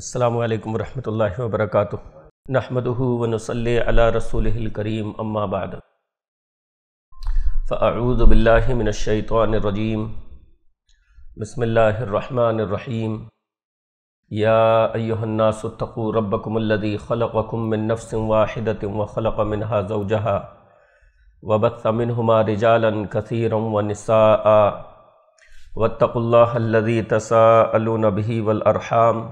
अल्लाम वरहमल वबरक नहमद वनसल करीम अम्माबाद फ़ाऊज़बिल्लिमिनशैतरजीम बसमीम या अयोन्नासतक़ू रबकमल्लदी ख़लकमिन नफ़सिम वाहिदतिम व ख़लक मिनहा जहा वबसमिन हमा कसरम व नसा वतक़ल्लादी तसा अलनबी वलअरहम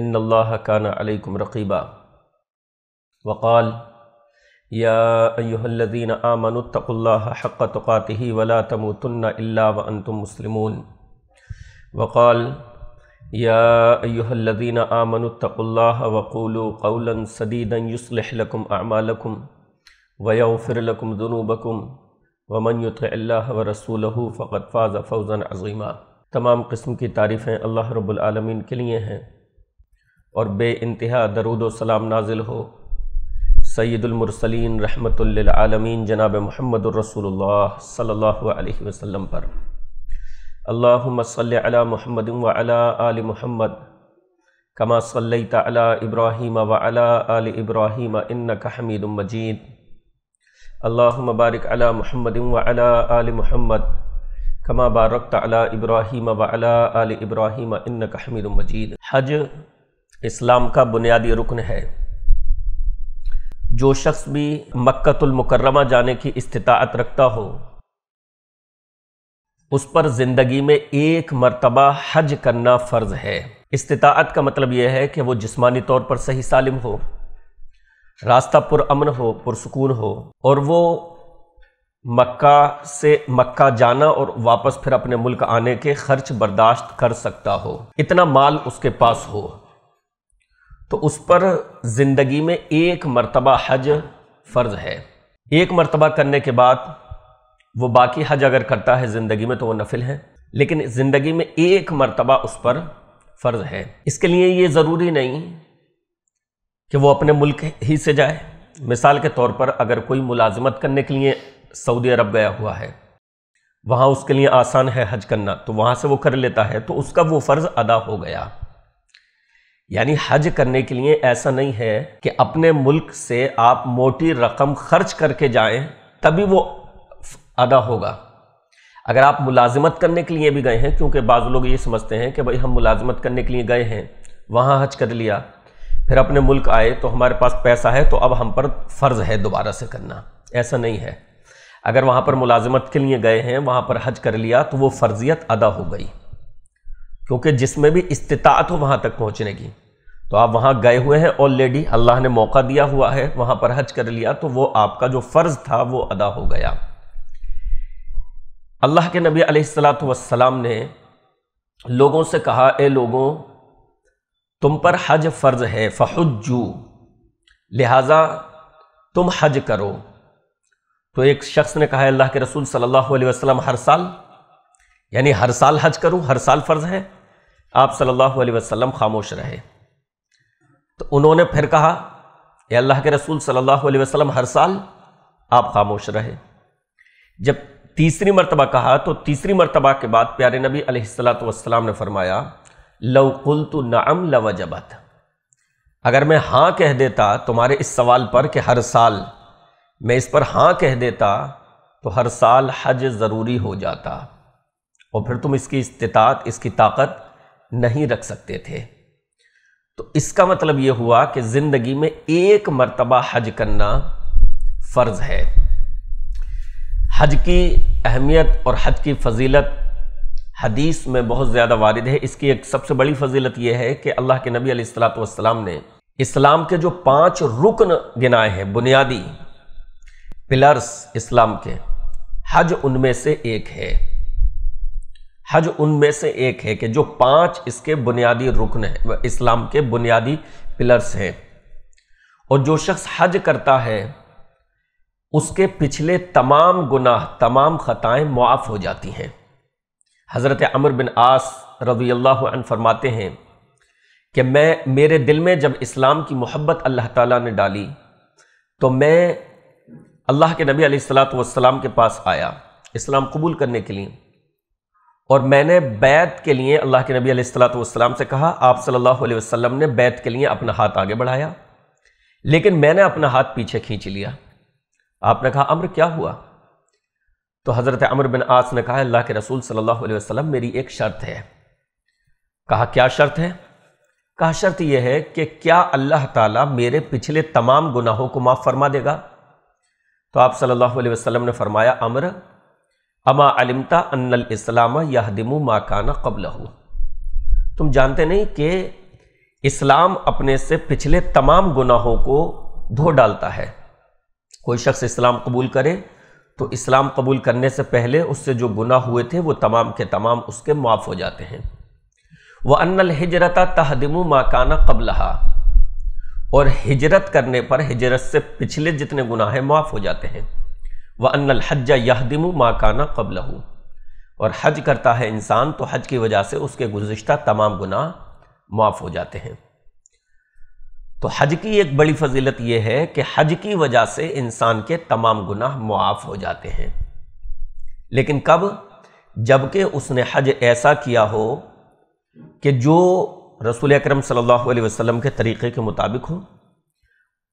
इन अल्लाह कान अलकुम रकीबा वक़ाल यादीन आमनतल्ला हक़ तक़ातही वला तमतन अल्लातम मुसलम वक़ाल यादीन आमनतल्ला वक़ूल कौल सदीद युसलकम आमालकुम वयोफ़िरलकुम जुनूबकुम वमन युतल्ला व रसूल फ़क़त फ़ाज़ फ़ौज़न अज़ीमा तमाम किस्म की तारीफ़ें अल्लाह रब्बुल रबालमीन के लिए हैं और बे इंतहा दरुदोसलाम नाजिल हो सैदुलमरसलिन रहमतुल्लमीन जनाब महमद वसल्लम पर अल्लाहुम्म सल्लि अला आल मुहम्मद कमा सल्लैत अला इब्राहीम व अला आल इब्राहीम इन्नक मजीद अल्लाहुम्म बारिक अला मुहम्मद आल महमद कमा बारकत अला इब्राहीम व अला आल इब्राहीम मजीद हज इस्लाम का बुनियादी रुकन है जो शख्स भी मक्तुलमकरमा जाने की इस्तात रखता हो उस पर ज़िंदगी में एक मरतबा हज करना फ़र्ज़ है इस्तात का मतलब यह है कि वो जिस्मानी तौर पर सही सालिम हो रास्ता पुरअमन हो पुरसकून हो और वो मक्का से मक्का जाना और वापस फिर अपने मुल्क आने के खर्च बर्दाश्त कर सकता हो इतना माल उसके पास हो तो उस पर ज़िंदगी में एक मरतबा हज फ़र्ज़ है एक मरतबा करने के बाद वो बाकी हज अगर करता है ज़िंदगी में तो वो नफिल है लेकिन ज़िंदगी में एक मरतबा उस पर फ़र्ज़ है इसके लिए ये ज़रूरी नहीं कि वो अपने मुल्क ही से जाए मिसाल के तौर पर अगर कोई मुलाजमत करने के लिए सऊदी अरब गया हुआ है वहाँ उसके लिए आसान है हज करना तो वहाँ से वो कर लेता है तो उसका वो फ़र्ज़ अदा हो गया यानी हज करने के लिए ऐसा नहीं है कि अपने मुल्क से आप मोटी रकम खर्च करके जाएं तभी वो अदा होगा अगर आप मुलाजमत करने के लिए भी गए हैं क्योंकि बाज़ लोग ये समझते हैं कि भाई हम मुलाजमत करने के लिए गए हैं वहाँ हज कर लिया फिर अपने मुल्क आए तो हमारे पास पैसा है तो अब हम पर फ़र्ज़ है दोबारा से करना ऐसा नहीं है अगर वहाँ पर मुलाजमत के लिए गए हैं वहाँ पर हज कर लिया तो वो फ़र्जियत अदा हो गई क्योंकि जिसमें भी इस्तात हो वहाँ तक पहुँचने की तो आप वहाँ गए हुए हैं ऑलरेडी अल्लाह ने मौका दिया हुआ है वहाँ पर हज कर लिया तो वो आपका जो फ़र्ज़ था वो अदा हो गया अल्लाह के नबी अलैहिस्सलाम ने लोगों से कहा ए लोगों तुम पर हज फ़र्ज़ है फ़हुजू लिहाजा तुम हज करो तो एक शख्स ने कहा अल्लाह के रसूल सल्लल्लाहु अलैहि वसल्लम हर साल यानी हर साल हज करूं हर साल फ़र्ज़ है आप सल्लल्लाहु अलैहि वसल्लम खामोश रहे तो उन्होंने फिर कहा ये अल्लाह के रसूल सल्लल्लाहु अलैहि वसल्लम हर साल आप खामोश रहे जब तीसरी मरतबा कहा तो तीसरी मरतबा के बाद प्यारे नबी अलैहिस्सलाम ने फरमाया कुल तो नाम लवजबत अगर मैं हाँ कह देता तुम्हारे इस सवाल पर कि हर साल मैं इस पर हाँ कह देता तो हर साल हज ज़रूरी हो जाता और फिर तुम इसकी इस्तात इसकी ताकत नहीं रख सकते थे तो इसका मतलब ये हुआ कि ज़िंदगी में एक मरतबा हज करना फ़र्ज़ है हज की अहमियत और हज की फजीलत हदीस में बहुत ज़्यादा वारद है इसकी एक सबसे बड़ी फजीलत यह है कि अल्लाह के नबी सलाम ने इस्लाम के जो पांच रुकन गिनाए हैं बुनियादी पिलर्स इस्लाम के हज उनमें से एक है हज उनमें से एक है कि जो पांच इसके बुनियादी रुकन है इस्लाम के बुनियादी पिलर्स हैं और जो शख्स हज करता है उसके पिछले तमाम गुनाह तमाम ख़ताएं मुआफ़ हो जाती हैं हज़रत अमर बिन आस रजी अल्लाह फरमाते हैं कि मैं मेरे दिल में जब इस्लाम की मोहब्बत अल्लाह ताला ने डाली तो मैं अल्लाह के नबी सलात वसलाम के पास आया इस्लाम कबूल करने के लिए और मैंने बैत के लिए अल्लाह के नबी सलाम से कहा आप सल्लल्लाहु अलैहि वसल्लम ने बैत के लिए अपना हाथ आगे बढ़ाया लेकिन मैंने अपना हाथ पीछे खींच लिया आपने कहा अम्र क्या हुआ तो हज़रत अमर बिन आस ने कहा अल्लाह के रसूल सल्लल्लाहु अलैहि वसल्लम मेरी एक शर्त है कहा क्या शर्त है कहा शर्त यह है कि क्या अल्लाह ताला मेरे पिछले तमाम गुनाहों को माफ़ फरमा देगा तो आप सल्लल्लाहु अलैहि वसल्लम ने फरमाया अमर अमा अलमता अनल इस्लाम यहदिमु माकाना कबल हो तुम जानते नहीं कि इस्लाम अपने से पिछले तमाम गुनाहों को धो डालता है कोई शख्स इस्लाम कबूल करे तो इस्लाम कबूल करने से पहले उससे जो गुनाह हुए थे वो तमाम के तमाम उसके माफ़ हो जाते हैं वह अनल हिजरता तहदिमु माकाना कबलहा और हिजरत करने पर हिजरत से पिछले जितने गुनाह हैं माफ़ हो जाते हैं व अनल हज्जा यहदिम माकाना कबल और हज करता है इंसान तो हज की वजह से उसके गुजशत तमाम गुनाह माफ़ हो जाते हैं तो हज की एक बड़ी फजीलत यह है कि हज की वजह से इंसान के तमाम गुनाह मुआफ़ हो जाते हैं लेकिन कब जबकि उसने हज ऐसा किया हो कि जो रसूल अक्रम सल्लल्लाहु अलैहि वसल्लम के तरीक़े के मुताबिक हो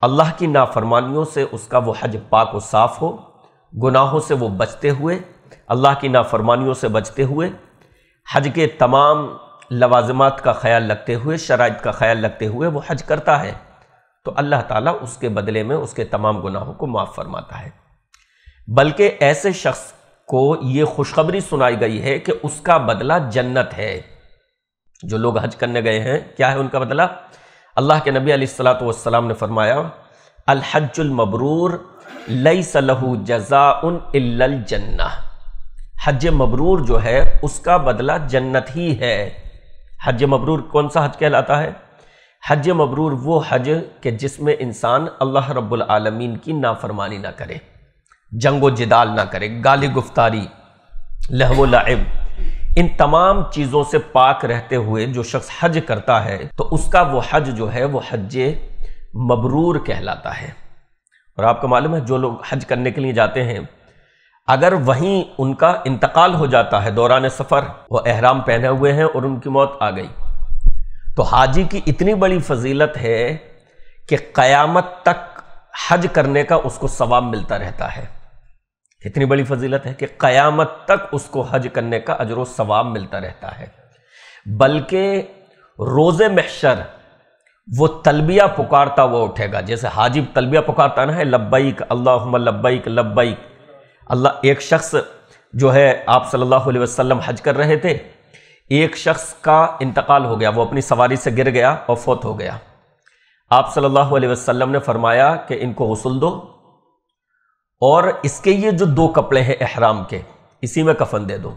अल्लाह की नाफरमानियों से उसका वो हज पाक व साफ़ हो गुनाहों से वो बचते हुए अल्लाह की नाफरमानियों से बचते हुए हज के तमाम लवाजमात का ख्याल रखते हुए शराइ का ख्याल रखते हुए वो हज करता है तो अल्लाह ताला उसके बदले में उसके तमाम गुनाहों को माफ़ फरमाता है बल्कि ऐसे शख्स को ये खुशखबरी सुनाई गई है कि उसका बदला जन्नत है जो लोग हज करने गए हैं क्या है उनका बदला अल्लाह के नबी सलात वसलाम ने फरमाया अलहजुलमबरूर लई सलहू जजा उन जन्ना हज मबरूर जो है उसका बदला जन्नत ही है हज मबरूर कौन सा हज कहलाता है हज मबरूर वो हज के जिसमें इंसान अल्लाह रब्बुल आलमीन की नाफरमानी ना करे जंगो जिदाल ना करे गाली गुफ्तारी लहव लाइब इन तमाम चीज़ों से पाक रहते हुए जो शख्स हज करता है तो उसका वो हज जो है वो हज मबरूर कहलाता है और आपको मालूम है जो लोग हज करने के लिए जाते हैं अगर वहीं उनका इंतकाल हो जाता है दौरान सफ़र वो अहराम पहने हुए हैं और उनकी मौत आ गई तो हाजी की इतनी बड़ी फजीलत है कि क़यामत तक हज करने का उसको सवाब मिलता रहता है इतनी बड़ी फजीलत है कि क़यामत तक उसको हज करने का अजर सवाब मिलता रहता है बल्कि रोजे महशर वो तलबिया पुकारता हुआ उठेगा जैसे हाजिब तलबिया पुकारता ना है लब्बैक अल्लाह लब्बैक लब्बैक अल्लाह एक शख्स जो है आप सल्लल्लाहु अलैहि वसल्लम हज कर रहे थे एक शख्स का इंतकाल हो गया वो अपनी सवारी से गिर गया और फोत हो गया आप सल्लल्लाहु अलैहि वसल्लम ने फरमाया कि इनको गसल दो और इसके ये जो दो कपड़े हैं अहराम के इसी में कफन दे दो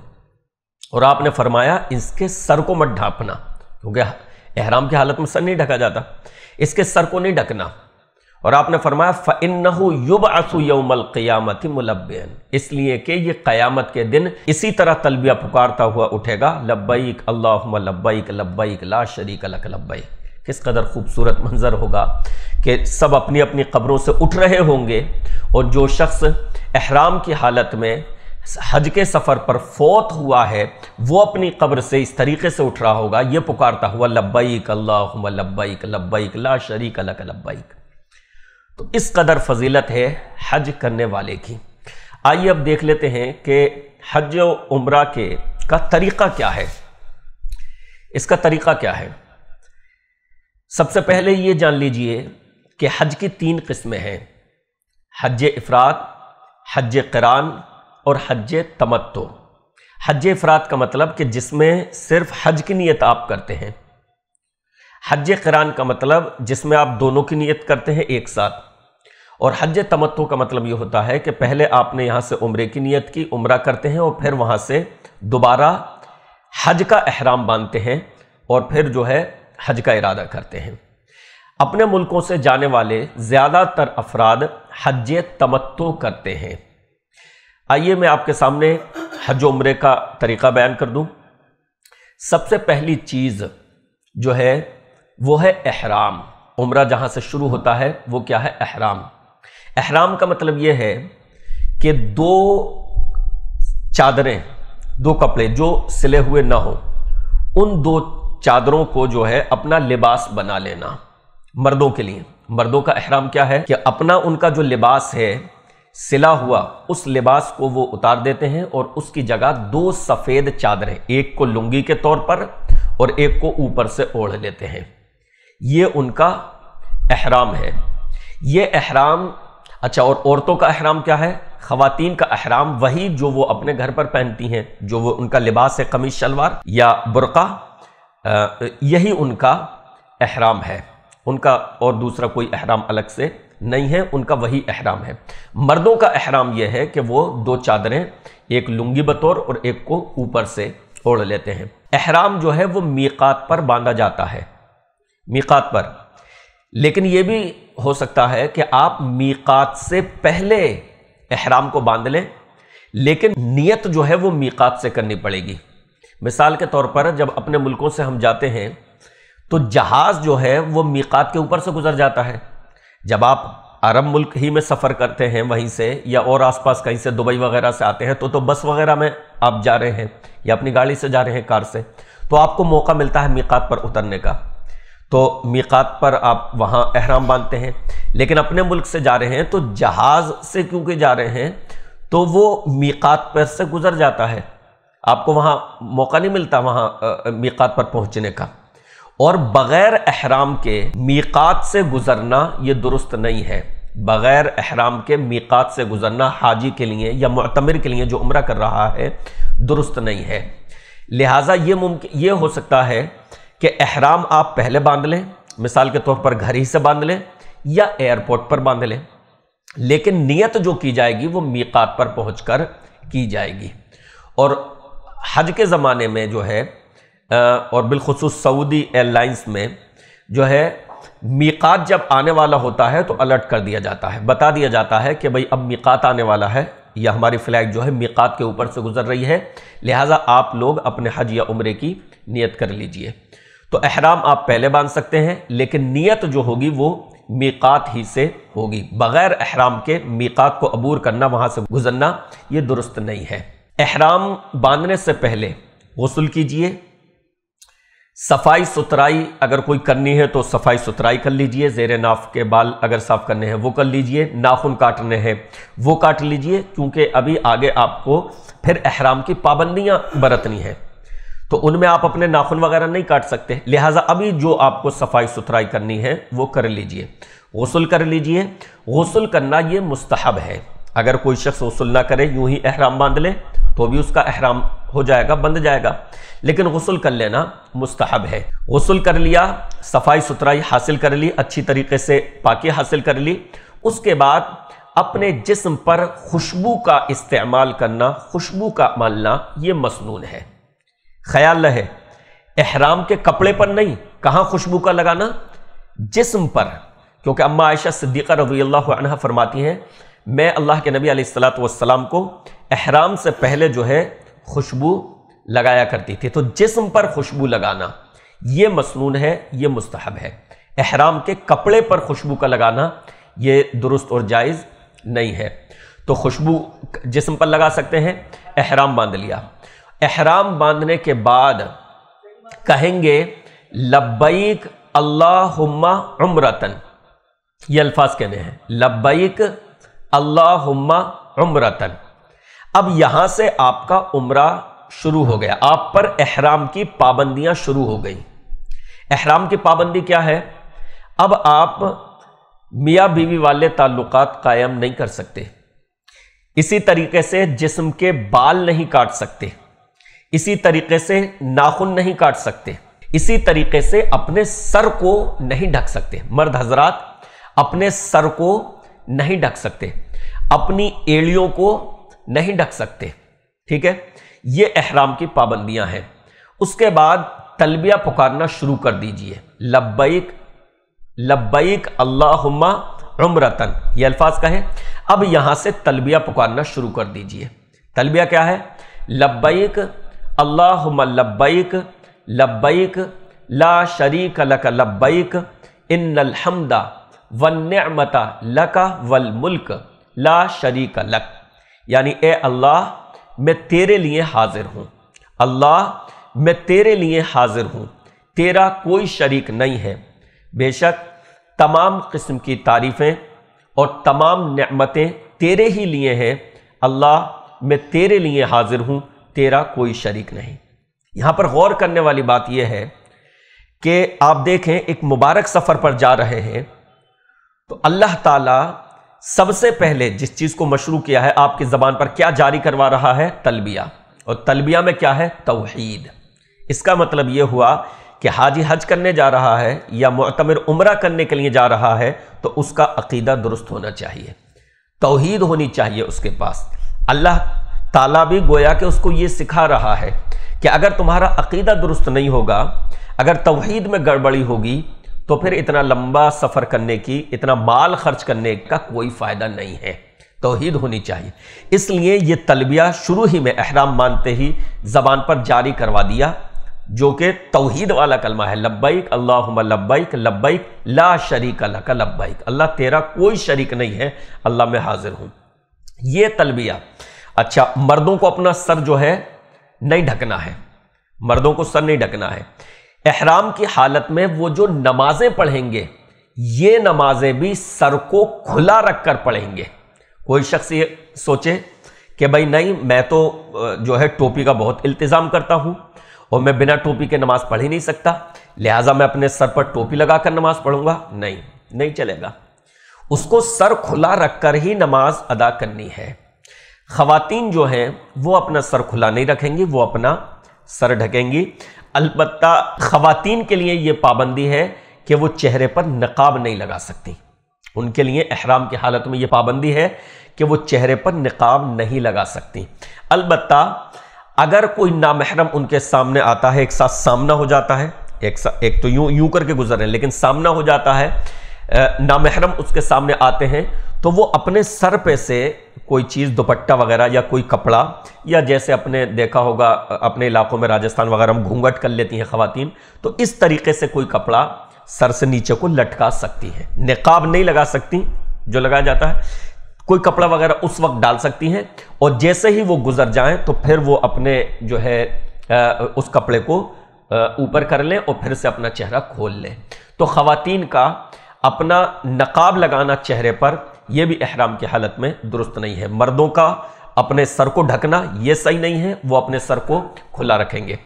और आपने फरमाया इसके सर को मत ढांपना क्योंकि एहराम की हालत में सर नहीं ढका जाता इसके सर को नहीं ढकना और आपने फरमाया यौमल इसलिए कि ये क़यामत के दिन इसी तरह तलबिया पुकारता हुआ उठेगा लब्बैक अल्लाह लब्बैक लब्बैक ला शरीक लक लब्बैक किस कदर खूबसूरत मंज़र होगा कि सब अपनी अपनी कब्रों से उठ रहे होंगे और जो शख्स अहराम की हालत में हज के सफ़र पर फौत हुआ है वो अपनी कब्र से इस तरीके से उठ रहा होगा ये पुकारता हुआ लब्बैक अल्लाह लब्बैक लब्बैक ला शरीक अलक लब्बैक तो इस कदर फजीलत है हज करने वाले की आइए अब देख लेते हैं कि हज उम्र के का तरीक़ा क्या है इसका तरीक़ा क्या है सबसे पहले ये जान लीजिए कि हज की तीन किस्में हैं हज इफ़रात हज करान और हज तमत्तो हज अफराद का मतलब कि जिसमें सिर्फ हज की नीयत आप करते हैं हज करान का मतलब जिसमें आप दोनों की नीयत करते हैं एक साथ और हज तमत्तो का मतलब ये होता है कि पहले आपने यहाँ से उम्र की नीयत की उम्र करते हैं और फिर वहाँ से दोबारा हज का अहराम बांधते हैं और फिर जो है हज का इरादा करते हैं अपने मुल्कों से जाने वाले ज़्यादातर अफराद हज तमत्तो करते हैं आइए मैं आपके सामने हज उम्र का तरीक़ा बयान कर दूं सबसे पहली चीज़ जो है वो है अहराम उम्र जहां से शुरू होता है वो क्या है अहराम अहराम का मतलब ये है कि दो चादरें दो कपड़े जो सिले हुए ना हो उन दो चादरों को जो है अपना लिबास बना लेना मर्दों के लिए मर्दों का अहराम क्या है कि अपना उनका जो लिबास है सिला हुआ उस लिबास को वो उतार देते हैं और उसकी जगह दो सफ़ेद चादरें एक को लुंगी के तौर पर और एक को ऊपर से ओढ़ लेते हैं ये उनका अहराम है ये अहराम अच्छा और औरतों का अहराम क्या है खातन का अहराम वही जो वो अपने घर पर पहनती हैं जो वो उनका लिबास है कमीज शलवार या बुरका यही उनका अहराम है उनका और दूसरा कोई अहराम अलग से नहीं है उनका वही अहराम है मर्दों का अहराम यह है कि वो दो चादरें एक लुंगी बतौर और एक को ऊपर से ओढ़ लेते हैं अहराम जो है वो मीकात पर बांधा जाता है मीकात पर लेकिन यह भी हो सकता है कि आप मीकात से पहले अहराम को बांध लें लेकिन नियत जो है वो मीकात से करनी पड़ेगी मिसाल के तौर पर जब अपने मुल्कों से हम जाते हैं तो जहाज़ जो है वो मीकात के ऊपर से गुजर जाता है जब आप अरब मुल्क ही में सफ़र करते हैं वहीं से या और आसपास कहीं से दुबई वगैरह से आते हैं तो तो बस वगैरह में आप जा रहे हैं या अपनी गाड़ी से जा रहे हैं कार से तो आपको मौका मिलता है मीकात पर उतरने का तो मीकात पर आप वहाँ अहराम बांधते हैं लेकिन अपने मुल्क से जा रहे हैं तो जहाज़ से क्योंकि जा रहे हैं तो वो मीकात पर से गुज़र जाता है आपको वहाँ मौका नहीं मिलता वहाँ मीकात पर पहुँचने का और बग़ैर अहराम के मीकात से गुज़रना ये दुरुस्त नहीं है बग़ैर अहराम के मीकात से गुज़रना हाजी के लिए या मतमिर के लिए जो उम्र कर रहा है दुरुस्त नहीं है लिहाजा ये मुमकिन ये हो सकता है कि अहराम आप पहले बांध लें मिसाल के तौर पर घर ही से बांध लें या एयरपोर्ट पर बांध लें लेकिन नियत जो की जाएगी वो मीकात पर पहुँच कर की जाएगी और हज के ज़माने में जो है और बिलखसूस सऊदी एयरलाइंस में जो है मीकात जब आने वाला होता है तो अलर्ट कर दिया जाता है बता दिया जाता है कि भाई अब मीकात आने वाला है या हमारी फ़्लाइट जो है मीकात के ऊपर से गुजर रही है लिहाजा आप लोग अपने हज या उम्र की नियत कर लीजिए तो अहराम आप पहले बांध सकते हैं लेकिन नियत जो होगी वो मीकात ही से होगी बग़ैर अहराम के मीकात को अबूर करना वहाँ से गुजरना ये दुरुस्त नहीं है अहराम बांधने से पहले गसल कीजिए सफाई सुथराई अगर कोई करनी है तो सफाई सुथराई कर लीजिए जेर नाफ के बाल अगर साफ करने हैं वो कर लीजिए नाखून काटने हैं वो काट लीजिए क्योंकि अभी आगे आपको फिर अहराम की पाबंदियां बरतनी है तो उनमें आप अपने नाखून वगैरह नहीं काट सकते लिहाजा अभी जो आपको सफाई सुथराई करनी है वो कर लीजिए गसल कर लीजिए गसल करना ये मुस्तहब है अगर कोई शख्स गसल ना करे यूं ही अहराम बांध ले तो भी उसका अहराम हो जाएगा बंध जाएगा लेकिन गसल कर लेना मुस्तहब है गसल कर लिया सफाई सुथराई हासिल कर ली अच्छी तरीके से पाकि हासिल कर ली उसके बाद अपने जिस्म पर खुशबू का इस्तेमाल करना खुशबू का मालना ये मसनून है ख्याल रहे अहराम के कपड़े पर नहीं कहाँ खुशबू का लगाना जिस्म पर क्योंकि अम्मा आयशा सिद्दीक़ा रजी अल्लाह फरमाती हैं मैं अल्लाह के नबी अलैहिस्सलात वसलाम को अहराम से पहले जो है खुशबू लगाया करती थी तो जिस्म पर खुशबू लगाना ये मसनून है ये मुस्तहब है अहराम के कपड़े पर खुशबू का लगाना ये दुरुस्त और जायज़ नहीं है तो खुशबू जिस्म पर लगा सकते हैं अहराम बांध लिया अहराम बांधने के बाद कहेंगे लब्बैक अल्लाहुम्मा उम्रतन ये अल्फाज कहने हैं लब्बैक अल्लाहुम्मा उम्रतन अब यहां से आपका उम्रा शुरू हो गया आप पर अहराम की पाबंदियां शुरू हो गई अहराम की पाबंदी क्या है अब आप मियाँ बीवी वाले ताल्लुक कायम नहीं कर सकते इसी तरीके से जिस्म के बाल नहीं काट सकते इसी तरीके से नाखून नहीं काट सकते इसी तरीके से अपने सर को नहीं ढक सकते मर्द हजरात अपने सर को नहीं ढक सकते अपनी एड़ियों को नहीं ढक सकते ठीक है ये अहराम की पाबंदियां हैं उसके बाद तलबिया पुकारना शुरू कर दीजिए लब्बैक लब्बैक अल्लाहुम्मा उम्रतन ये अल्फाज का है अब यहां से तलबिया पुकारना शुरू कर दीजिए तलबिया क्या है लब्बैक अल्लाहुम्मा लब्बैक लब्बैक ला शरीक लक लब्बैक इन्नल हमदा वन्यमता लका वल मुल्क ला शरीक लक यानी ए अल्लाह मैं तेरे लिए हाजिर हूँ अल्लाह मैं तेरे लिए हाजिर हूँ तेरा कोई शरीक नहीं है बेशक तमाम किस्म की तारीफ़ें और तमाम नमतें तेरे ही लिए हैं अल्लाह मैं तेरे लिए हाजिर हूँ तेरा कोई शरीक नहीं यहाँ पर गौर करने वाली बात यह है कि आप देखें एक मुबारक सफ़र पर जा रहे हैं तो अल्लाह ताला सबसे पहले जिस चीज़ को मशरू किया है आपकी ज़बान पर क्या जारी करवा रहा है तलबिया और तलबिया में क्या है तोहहीद इसका मतलब यह हुआ कि हाजी हज करने जा रहा है या मतमर उम्र करने के लिए जा रहा है तो उसका अकीदा दुरुस्त होना चाहिए तोहहीद होनी चाहिए उसके पास अल्लाह ताला भी गोया कि उसको ये सिखा रहा है कि अगर तुम्हारा अकीदा दुरुस्त नहीं होगा अगर तोहहीद में गड़बड़ी होगी तो फिर इतना लंबा सफ़र करने की इतना माल खर्च करने का कोई फ़ायदा नहीं है तोहीद होनी चाहिए इसलिए ये तलबिया शुरू ही में अहराम मानते ही ज़बान पर जारी करवा दिया जो कि तोहहीद वाला कलमा है लब्बैक अल्लाह लब्बैक लब्बैक ला शरीक अल्लाह का लब्बैक अल्लाह तेरा कोई शरीक नहीं है अल्लाह में हाजिर हूं यह तलबिया अच्छा मर्दों को अपना सर जो है नहीं ढकना है मर्दों को सर नहीं ढकना है एहराम की हालत में वो जो नमाजें पढ़ेंगे ये नमाजें भी सर को खुला रखकर पढ़ेंगे कोई शख्स ये सोचे कि भाई नहीं मैं तो जो है टोपी का बहुत इल्तज़ाम करता हूँ और मैं बिना टोपी के नमाज़ पढ़ ही नहीं सकता लिहाजा मैं अपने सर पर टोपी लगाकर नमाज़ पढ़ूंगा नहीं नहीं चलेगा उसको सर खुला रखकर ही नमाज अदा करनी है खातन जो हैं वो अपना सर खुला नहीं रखेंगी वो अपना सर ढकेंगी अलबत् खातन के लिए ये पाबंदी है कि वो चेहरे पर नकाब नहीं लगा सकती उनके लिए अहराम की हालत में ये पाबंदी है कि वो चेहरे पर नकाब नहीं लगा सकती अलबत् अगर कोई नामहरम उनके सामने आता है एक साथ सामना हो जाता है एक सा, एक तो यूं यूं करके गुजर रहे हैं लेकिन सामना हो जाता है नामहरम उसके सामने आते हैं तो वो अपने सर पे से कोई चीज़ दुपट्टा वगैरह या कोई कपड़ा या जैसे अपने देखा होगा अपने इलाकों में राजस्थान वगैरह में घूंघट कर लेती हैं ख़वातीन तो इस तरीके से कोई कपड़ा सर से नीचे को लटका सकती हैं नकाब नहीं लगा सकती जो लगाया जाता है कोई कपड़ा वगैरह उस वक्त डाल सकती हैं और जैसे ही वो गुजर जाएँ तो फिर वो अपने जो है उस कपड़े को ऊपर कर लें और फिर से अपना चेहरा खोल लें तो ख़वातीन का अपना नकाब लगाना चेहरे पर यह भी अहराम की हालत में दुरुस्त नहीं है मर्दों का अपने सर को ढकना यह सही नहीं है वो अपने सर को खुला रखेंगे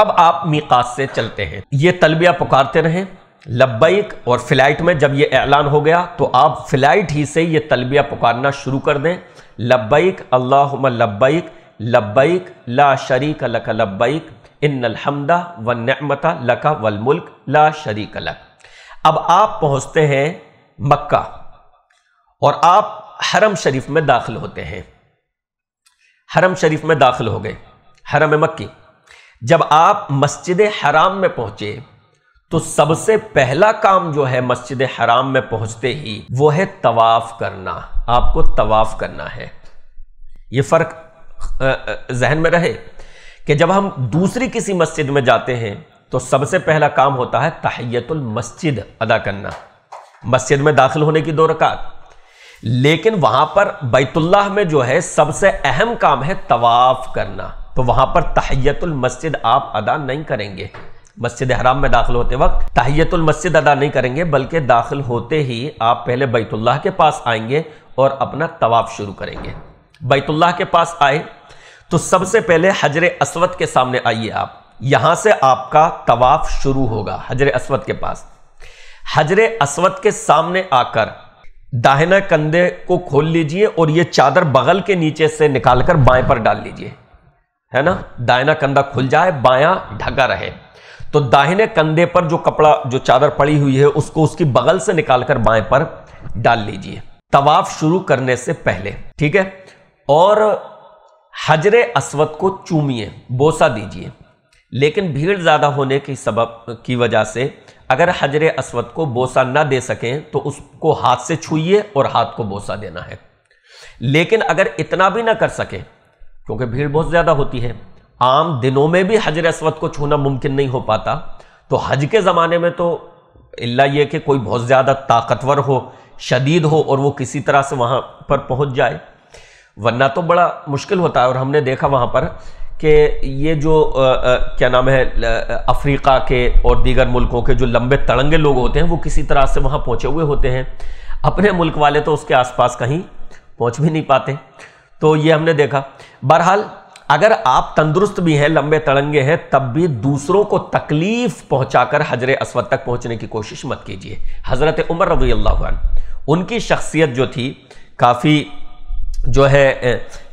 अब आप मीकात से चलते हैं ये तलबिया पुकारते रहें लब्बैक और फ्लाइट में जब ये ऐलान हो गया तो आप फ्लाइट ही से ये तलबिया पुकारना शुरू कर दें लब्बैक अल्लाह लब्बैक लब्बैक ला शरीक लक लब्बैक इन अलहमदा व नमता लका वलमुल्क ला शरीक लक अब आप पहुंचते हैं मक्का और आप हरम शरीफ में दाखिल होते हैं हरम शरीफ में दाखिल हो गए हरम मक्की जब आप मस्जिद हराम में पहुंचे तो सबसे पहला काम जो है मस्जिद हराम में पहुंचते ही वो है तवाफ करना आपको तवाफ करना है ये फ़र्क जहन में रहे कि जब हम दूसरी किसी मस्जिद में जाते हैं तो सबसे पहला काम होता है तहयतुल मस्जिद अदा करना मस्जिद में दाखिल होने की दो रकात लेकिन वहां पर बैतुल्लाह में जो है सबसे अहम काम है तवाफ करना तो वहां पर तहयतुल मस्जिद आप अदा नहीं करेंगे मस्जिद हराम में दाखिल होते वक्त तहयतुल मस्जिद अदा नहीं करेंगे बल्कि दाखिल होते ही आप पहले बैतुल्लाह के पास आएंगे और अपना तवाफ शुरू करेंगे बैतुल्लाह के पास आए तो सबसे पहले हजर असवद के सामने आइए आप यहां से आपका तवाफ शुरू होगा हजरे असवद के पास हजर असवद के सामने आकर दाहिना कंधे को खोल लीजिए और यह चादर बगल के नीचे से निकालकर बाएं पर डाल लीजिए है ना दाहिना कंधा खुल जाए बायां ढका रहे तो दाहिने कंधे पर जो कपड़ा जो चादर पड़ी हुई है उसको उसकी बगल से निकालकर बाएं पर डाल लीजिए तवाफ शुरू करने से पहले ठीक है और हजरे असवद को चूमिए बोसा दीजिए लेकिन भीड़ ज़्यादा होने की सबब की वजह से अगर हजर असवद को बोसा ना दे सकें तो उसको हाथ से छूइए और हाथ को बोसा देना है लेकिन अगर इतना भी ना कर सकें क्योंकि भीड़ बहुत ज़्यादा होती है आम दिनों में भी हजर असवद को छूना मुमकिन नहीं हो पाता तो हज के ज़माने में तो इल्ला ये कि कोई बहुत ज़्यादा ताकतवर हो शदीद हो और वो किसी तरह से वहाँ पर पहुँच जाए वरना तो बड़ा मुश्किल होता है और हमने देखा वहाँ पर कि ये जो आ, आ, क्या नाम है अफ्रीका के और दीगर मुल्कों के जो लंबे तड़ंगे लोग होते हैं वो किसी तरह से वहाँ पहुँचे हुए होते हैं अपने मुल्क वाले तो उसके आसपास कहीं पहुँच भी नहीं पाते तो ये हमने देखा बहरहाल अगर आप तंदुरुस्त भी हैं लंबे तड़ंगे हैं तब भी दूसरों को तकलीफ कर हजर असवद तक पहुँचने की कोशिश मत कीजिए हज़रत उमर रजी अल्लाह उनकी शख्सियत जो थी काफ़ी जो है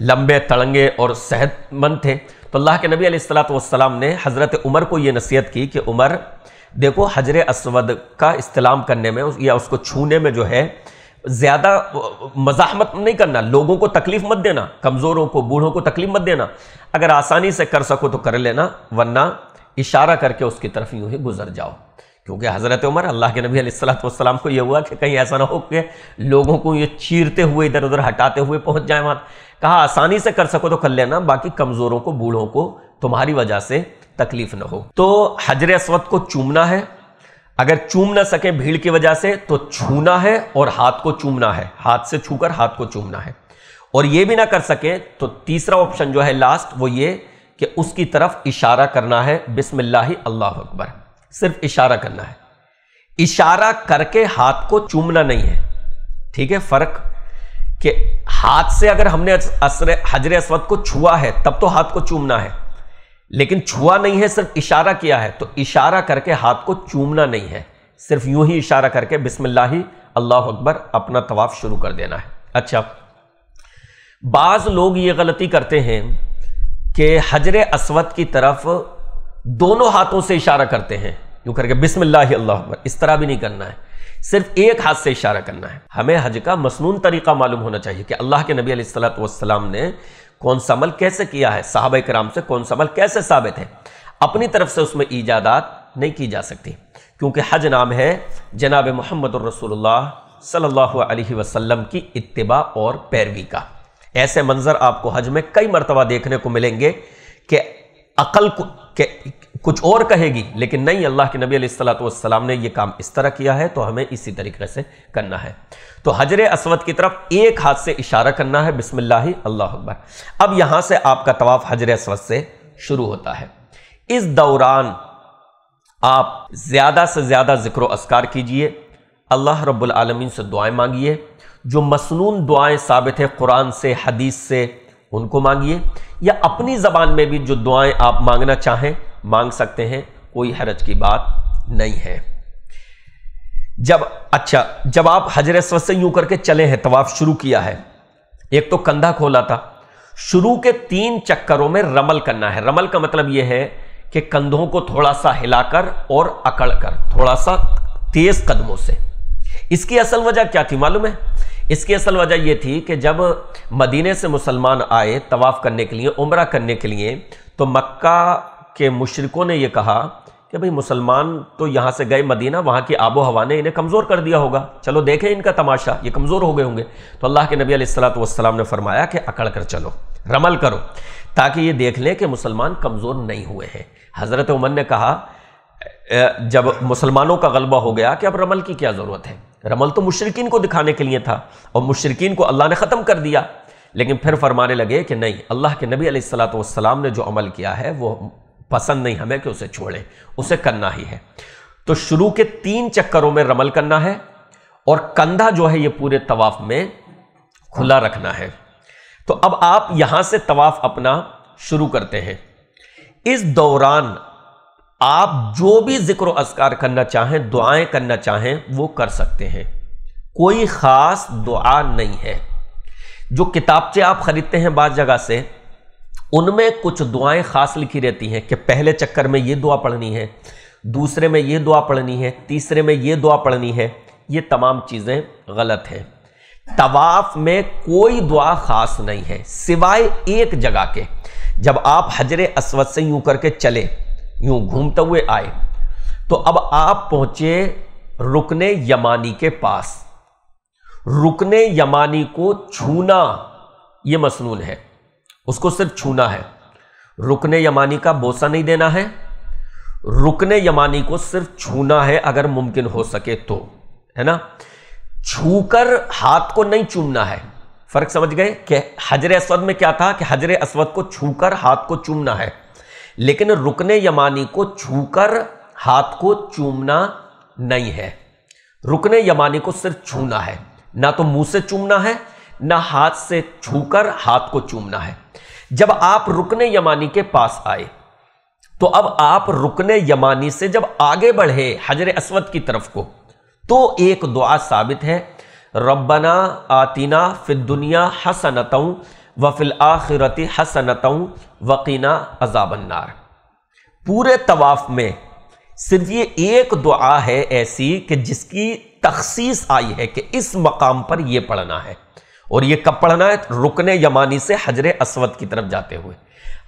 लंबे तड़ंगे और सेहतमंद थे तो अल्लाह के नबी अलैहिस्सलाम ने हज़रत उमर को ये नसीहत की कि उमर देखो हजर असवद का इस्तेलाम करने में या उसको छूने में जो है ज़्यादा मजाहमत नहीं करना लोगों को तकलीफ़ मत देना कमज़ोरों को बूढ़ों को तकलीफ़ मत देना अगर आसानी से कर सको तो कर लेना वरना इशारा करके उसकी तरफ यूँ ही गुजर जाओ क्योंकि हज़रत उमर अल्लाह के नबी सलाम को यह हुआ कि कहीं ऐसा ना हो कि लोगों को ये चीरते हुए इधर उधर हटाते हुए पहुंच जाए वहाँ कहा आसानी से कर सको तो कर लेना बाकी कमज़ोरों को बूढ़ों को तुम्हारी वजह से तकलीफ ना हो तो हजर असवद को चूमना है अगर चूम ना सके भीड़ की वजह से तो छूना है और हाथ को चूमना है हाथ से छूकर हाथ को चूमना है और ये भी ना कर सके तो तीसरा ऑप्शन जो है लास्ट वो ये कि उसकी तरफ इशारा करना है बिस्मिल्लाह अल्लाह अकबर सिर्फ इशारा करना है इशारा करके हाथ को चूमना नहीं है ठीक है फर्क कि हाथ से अगर हमने हजर असवद को छुआ है तब तो हाथ को चूमना है लेकिन छुआ नहीं है सिर्फ इशारा किया है तो इशारा करके हाथ को चूमना नहीं है सिर्फ यूं ही इशारा करके बिस्मिल्ला अल्लाह अकबर अपना तवाफ शुरू कर देना है अच्छा बाज़ लोग ये गलती करते हैं कि हजर असवद की तरफ दोनों हाथों से इशारा करते हैं यूं करके बिस्मिल्लाह अल्लाह अकबर इस तरह भी नहीं करना है सिर्फ एक हाथ से इशारा करना है हमें हज का मसनून तरीका मालूम होना चाहिए कि अल्लाह के नबी सलाम ने कौन सा अमल कैसे किया है साहब कराम से कौन सा अमल कैसे साबित है अपनी तरफ से उसमें ईजादात नहीं की जा सकती क्योंकि हज नाम है जनाब मोहम्मद रसोल्ला सल्लल्लाहु अलैहि वसल्लम की इत्तिबा और पैरवी का ऐसे मंज़र आपको हज में कई मरतबा देखने को मिलेंगे कि अकल कुछ और कहेगी लेकिन नहीं अल्लाह के नबी सलाम ने यह काम इस तरह किया है तो हमें इसी तरीके से करना है तो हजर असवद की तरफ एक हाथ से इशारा करना है बिस्मिल्लाह अल्लाह अकबर अब यहाँ से आपका तवाफ हजर असवद से शुरू होता है इस दौरान आप ज़्यादा से ज़्यादा जिक्र असकार कीजिए अल्लाह रब्बुल आलमीन से दुआएं मांगिए जो मसनून दुआएं साबित है कुरान से हदीस से उनको मांगिए या अपनी ज़बान में भी जो दुआएं आप मांगना चाहें मांग सकते हैं कोई हरज की बात नहीं है जब अच्छा जब आप हजर से यूं करके चले हैं तवाफ शुरू किया है एक तो कंधा खोला था शुरू के तीन चक्करों में रमल करना है रमल का मतलब यह है कि कंधों को थोड़ा सा हिलाकर और अकड़ कर थोड़ा सा तेज कदमों से इसकी असल वजह क्या थी मालूम है इसकी असल वजह यह थी कि जब मदीने से मुसलमान आए तवाफ़ करने के लिए उम्र करने के लिए तो मक्का के मशरकों ने यह कहा कि भाई मुसलमान तो यहाँ से गए मदीना वहाँ की आबो हवा ने इन्हें कमज़ोर कर दिया होगा चलो देखें इनका तमाशा ये कमज़ोर हो गए होंगे तो अल्लाह के नबी सलाम ने फरमाया कि अकड़ कर चलो रमल करो ताकि ये देख लें कि मुसलमान कमज़ोर नहीं हुए हैं हज़रत उमन ने कहा जब मुसलमानों का गलबा हो गया कि अब रमल की क्या ज़रूरत है रमल तो मुशरकिन को दिखाने के लिए था और मुशरकिन को अल्लाह ने ख़त्म कर दिया लेकिन फिर फरमाने लगे कि नहीं अल्लाह के नबी सलाम ने जो अमल किया है वो पसंद नहीं हमें कि उसे छोड़े उसे करना ही है तो शुरू के तीन चक्करों में रमल करना है और कंधा जो है ये पूरे तवाफ में खुला रखना है तो अब आप यहां से तवाफ अपना शुरू करते हैं इस दौरान आप जो भी जिक्र असकार करना चाहें दुआएं करना चाहें वो कर सकते हैं कोई ख़ास दुआ नहीं है जो किताबचे आप ख़रीदते हैं बाज़ जगह से उनमें कुछ दुआएं ख़ास लिखी रहती हैं कि पहले चक्कर में ये दुआ पढ़नी है दूसरे में ये दुआ पढ़नी है तीसरे में ये दुआ पढ़नी है ये तमाम चीज़ें गलत हैं तवाफ़ में कोई दुआ ख़ास नहीं है सिवाय एक जगह के जब आप हजरे असवद से यूं करके चले यूं घूमते हुए आए तो अब आप पहुंचे रुकने यमानी के पास रुकने यमानी को छूना यह मसनून है उसको सिर्फ छूना है रुकने यमानी का बोसा नहीं देना है रुकने यमानी को सिर्फ छूना है अगर मुमकिन हो सके तो है ना छूकर हाथ को नहीं चूमना है फर्क समझ गए कि हजरे असवद में क्या था कि हजर असवद को छूकर हाथ को चूमना है लेकिन रुकने यमानी को छूकर हाथ को चूमना नहीं है रुकने यमानी को सिर्फ छूना है ना तो मुंह से चूमना है ना हाथ से छूकर हाथ को चूमना है जब आप रुकने यमानी के पास आए तो अब आप रुकने यमानी से जब आगे बढ़े हजर असवद की तरफ को तो एक दुआ साबित है रब्बना आतीना फिर दुनिया हसनतऊ वफिल आखिरती हसनतों वकीना अजाबन्नार पूरे तवाफ़ में सिर्फ ये एक दुआ है ऐसी कि जिसकी तखसीस आई है कि इस मकाम पर यह पढ़ना है और यह कब पढ़ना है रुकने यमानी से हजर असवद की तरफ जाते हुए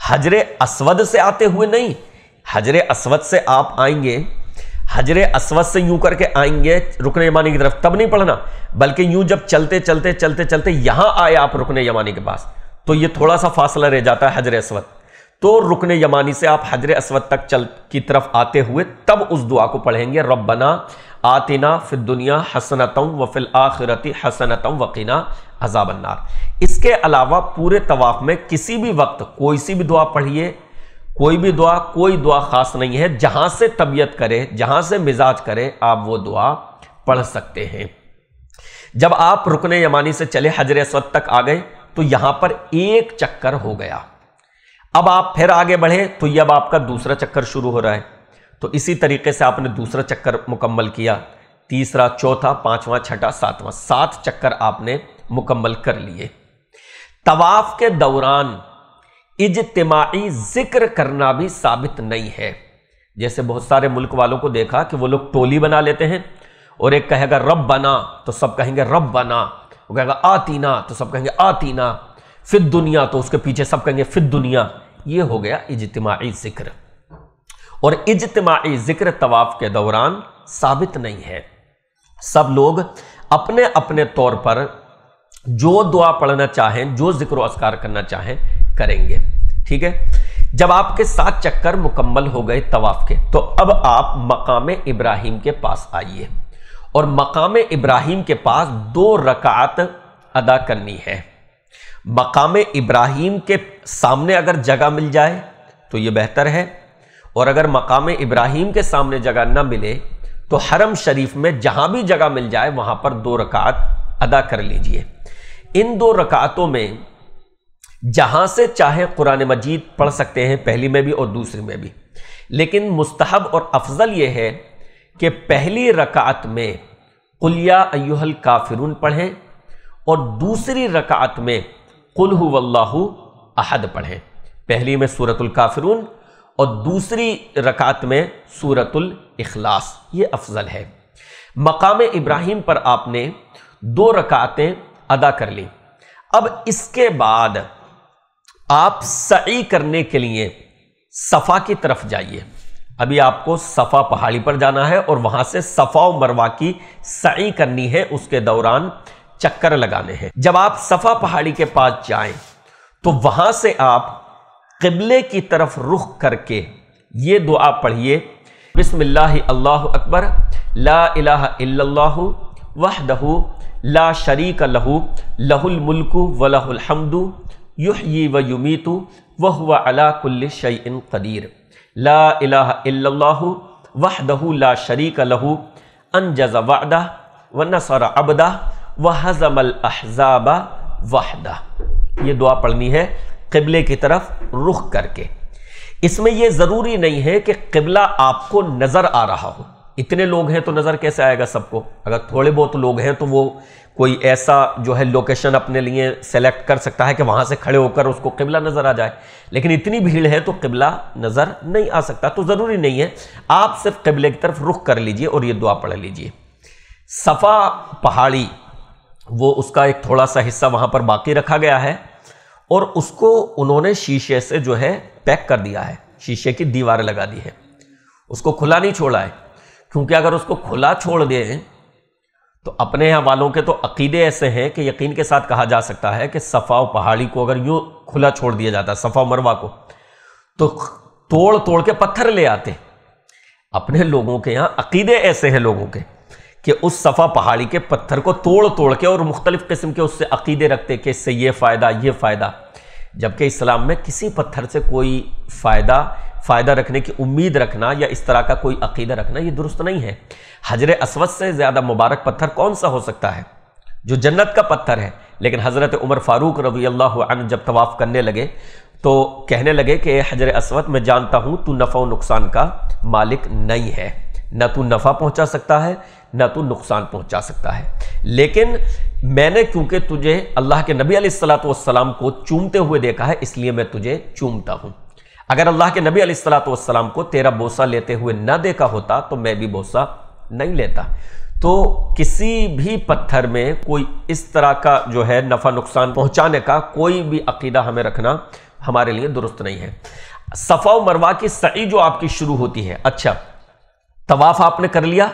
हजर असवद से आते हुए नहीं हजर असवद से आप आएंगे हजरे असवद से यूं करके आएंगे रुकन यमानी की तरफ तब नहीं पढ़ना बल्कि यूं जब चलते चलते चलते चलते यहां आए आप रुकन यमानी के पास तो ये थोड़ा सा फासला रह जाता है हजर असवद तो रुकन यमानी से आप हजर असवद तक चल की तरफ आते हुए तब उस दुआ को पढ़ेंगे रबना आतिना फिर दुनिया हसनतम व फिल आखिरती हसनतम वकीना अजाबन्नार इसके अलावा पूरे तवाफ़ में किसी भी वक्त कोई सी भी दुआ पढ़िए कोई भी दुआ कोई दुआ ख़ास नहीं है जहां से तबीयत करे जहां से मिजाज करे आप वो दुआ पढ़ सकते हैं जब आप रुकने यमानी से चले हजर अस्वद तक आ गए तो यहां पर एक चक्कर हो गया अब आप फिर आगे बढ़े तो ये अब आपका दूसरा चक्कर शुरू हो रहा है तो इसी तरीके से आपने दूसरा चक्कर मुकम्मल किया तीसरा चौथा पांचवा छठा सातवां सात चक्कर आपने मुकम्मल कर लिए तवाफ के दौरान इजतमाही जिक्र करना भी साबित नहीं है जैसे बहुत सारे मुल्क वालों को देखा कि वो लोग टोली बना लेते हैं और एक कहेगा रब बना तो सब कहेंगे रब बना वो कहेगा आतीना तो सब कहेंगे आतीना फिर दुनिया तो उसके पीछे सब कहेंगे फिर दुनिया ये हो गया इजतमाही जिक्र और इजतमाही जिक्र तवाफ़ के दौरान साबित नहीं है सब लोग अपने अपने तौर पर जो दुआ पढ़ना चाहें जो जिक्र असकार करना चाहें करेंगे ठीक है जब आपके सात चक्कर मुकम्मल हो गए तवाफ के तो अब आप मकाम इब्राहिम के पास आइए और मकाम इब्राहिम के पास दो रकात अदा करनी है मकाम इब्राहिम के सामने अगर जगह मिल जाए तो यह बेहतर है और अगर मकाम इब्राहिम के सामने जगह ना मिले तो हरम शरीफ में जहां भी जगह मिल जाए वहां पर दो रकात अदा कर लीजिए इन दो रकातों में जहाँ से चाहे कुरान मजीद पढ़ सकते हैं पहली में भी और दूसरी में भी लेकिन मुस्तहब और अफजल ये है कि पहली रकात में कुलिया अयुहल काफिरून पढ़ें और दूसरी रकात में कुल अहद पढ़ें पहली में सूरतुल काफिरून और दूसरी रकात में सूरतुल इखलास ये अफजल है मकाम इब्राहिम पर आपने दो रकातें अदा कर ली अब इसके बाद आप सही करने के लिए सफ़ा की तरफ जाइए अभी आपको सफ़ा पहाड़ी पर जाना है और वहाँ से सफ़ा और मरवा की सही करनी है उसके दौरान चक्कर लगाने हैं जब आप सफ़ा पहाड़ी के पास जाएं तो वहाँ से आप किबले की तरफ रुख करके ये दुआ पढ़िए बिसमिल्लाह अल्लाह अकबर ला इलाहा इल्लल्लाहु वहदहु ला शरीक लहू लहुल मुल्कु व लहुल हमदू युह यी व युमीतु वह व अलाकुल्ल शयन कदीर ला वह दहू ला शरीक लहू अनजज वादा व नसर अबदा व हजमल अहजाबा वाहदा ये दुआ पढ़नी है कबले की तरफ रुख करके इसमें यह ज़रूरी नहीं है कि कबला आपको नज़र आ रहा हो इतने लोग हैं तो नज़र कैसे आएगा सबको अगर थोड़े बहुत लोग हैं तो वो कोई ऐसा जो है लोकेशन अपने लिए सेलेक्ट कर सकता है कि वहाँ से खड़े होकर उसको किबला नज़र आ जाए लेकिन इतनी भीड़ है तो किबला नज़र नहीं आ सकता तो ज़रूरी नहीं है आप सिर्फ किबले की तरफ रुख कर लीजिए और ये दुआ पढ़ लीजिए सफ़ा पहाड़ी वो उसका एक थोड़ा सा हिस्सा वहाँ पर बाकी रखा गया है और उसको उन्होंने शीशे से जो है पैक कर दिया है शीशे की दीवार लगा दी है उसको खुला नहीं छोड़ा है क्योंकि अगर उसको खुला छोड़ दें तो अपने यहाँ वालों के तो अकीदे ऐसे हैं कि यकीन के साथ कहा जा सकता है कि सफ़ा पहाड़ी को अगर यूँ खुला छोड़ दिया जाता सफ़ा मरवा को तो तोड़ तोड़ के पत्थर ले आते अपने लोगों के यहाँ अकीदे ऐसे हैं लोगों के कि उस सफ़ा पहाड़ी के पत्थर को तोड़ तोड़ के और मुख्तलिफ़ किस्म के उससे अकीदे रखते कि इससे ये फ़ायदा ये फ़ायदा जबकि इस्लाम में किसी पत्थर से कोई फ़ायदा फ़ायदा रखने की उम्मीद रखना या इस तरह का कोई अकीदा रखना ये दुरुस्त नहीं है हजर असवद से ज़्यादा मुबारक पत्थर कौन सा हो सकता है जो जन्नत का पत्थर है लेकिन हज़रत उमर फ़ारूक रवी अल्लाह जब तवाफ़ करने लगे तो कहने लगे कि हजर असवद मैं जानता हूँ तू नफ़ा नुकसान का मालिक नहीं है ना तू नफ़ा पहुँचा सकता है ना तू नुकसान पहुँचा सकता है लेकिन मैंने क्योंकि तुझे अल्लाह के नबी सलाम को चूमते हुए देखा है इसलिए मैं तुझे चूमता हूँ अगर अल्लाह के नबी सलाम को तेरा बोसा लेते हुए ना देखा होता तो मैं भी बोसा नहीं लेता तो किसी भी पत्थर में कोई इस तरह का जो है नफ़ा नुकसान पहुंचाने का कोई भी अकीदा हमें रखना हमारे लिए दुरुस्त नहीं है सफ़ा मरवा की सई जो आपकी शुरू होती है अच्छा तवाफ़ आपने कर लिया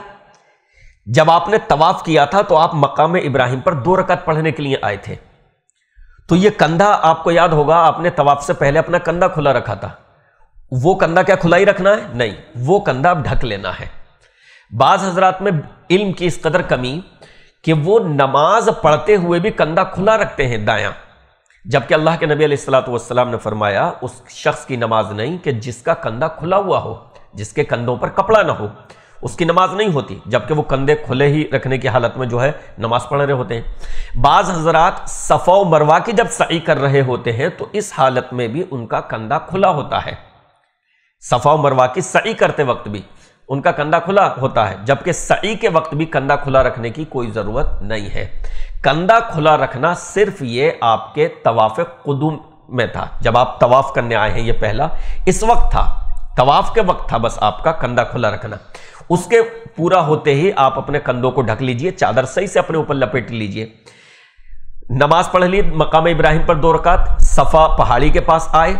जब आपने तवाफ़ किया था तो आप मकाम इब्राहिम पर दो रकत पढ़ने के लिए आए थे तो ये कंधा आपको याद होगा आपने तवाफ़ से पहले अपना कंधा खुला रखा था वो कंधा क्या खुला ही रखना है नहीं वो कंधा आप ढक लेना है बाज़ हजरात में इल्म की इस कदर कमी कि वो नमाज पढ़ते हुए भी कंधा खुला रखते हैं दायां जबकि अल्लाह के नबी वसलाम ने फरमाया उस शख्स की नमाज नहीं कि जिसका कंधा खुला हुआ हो जिसके कंधों पर कपड़ा ना हो उसकी नमाज नहीं होती जबकि वो कंधे खुले ही रखने की हालत में जो है नमाज पढ़ रहे होते हैं बाज़ हजरात सफ़ा मरवा की जब सही कर रहे होते हैं तो इस हालत में भी उनका कंधा खुला होता है सफ़ा मरवा की सही करते वक्त भी उनका कंधा खुला होता है जबकि सई के वक्त भी कंधा खुला रखने की कोई ज़रूरत नहीं है कंधा खुला रखना सिर्फ ये आपके तवाफ़ कदुम में था जब आप तवाफ़ करने आए हैं ये पहला इस वक्त था तवाफ़ के वक्त था बस आपका कंधा खुला रखना उसके पूरा होते ही आप अपने कंधों को ढक लीजिए चादर सही से अपने ऊपर लपेट लीजिए नमाज पढ़ ली मकाम इब्राहिम पर दो रकात सफ़ा पहाड़ी के पास आए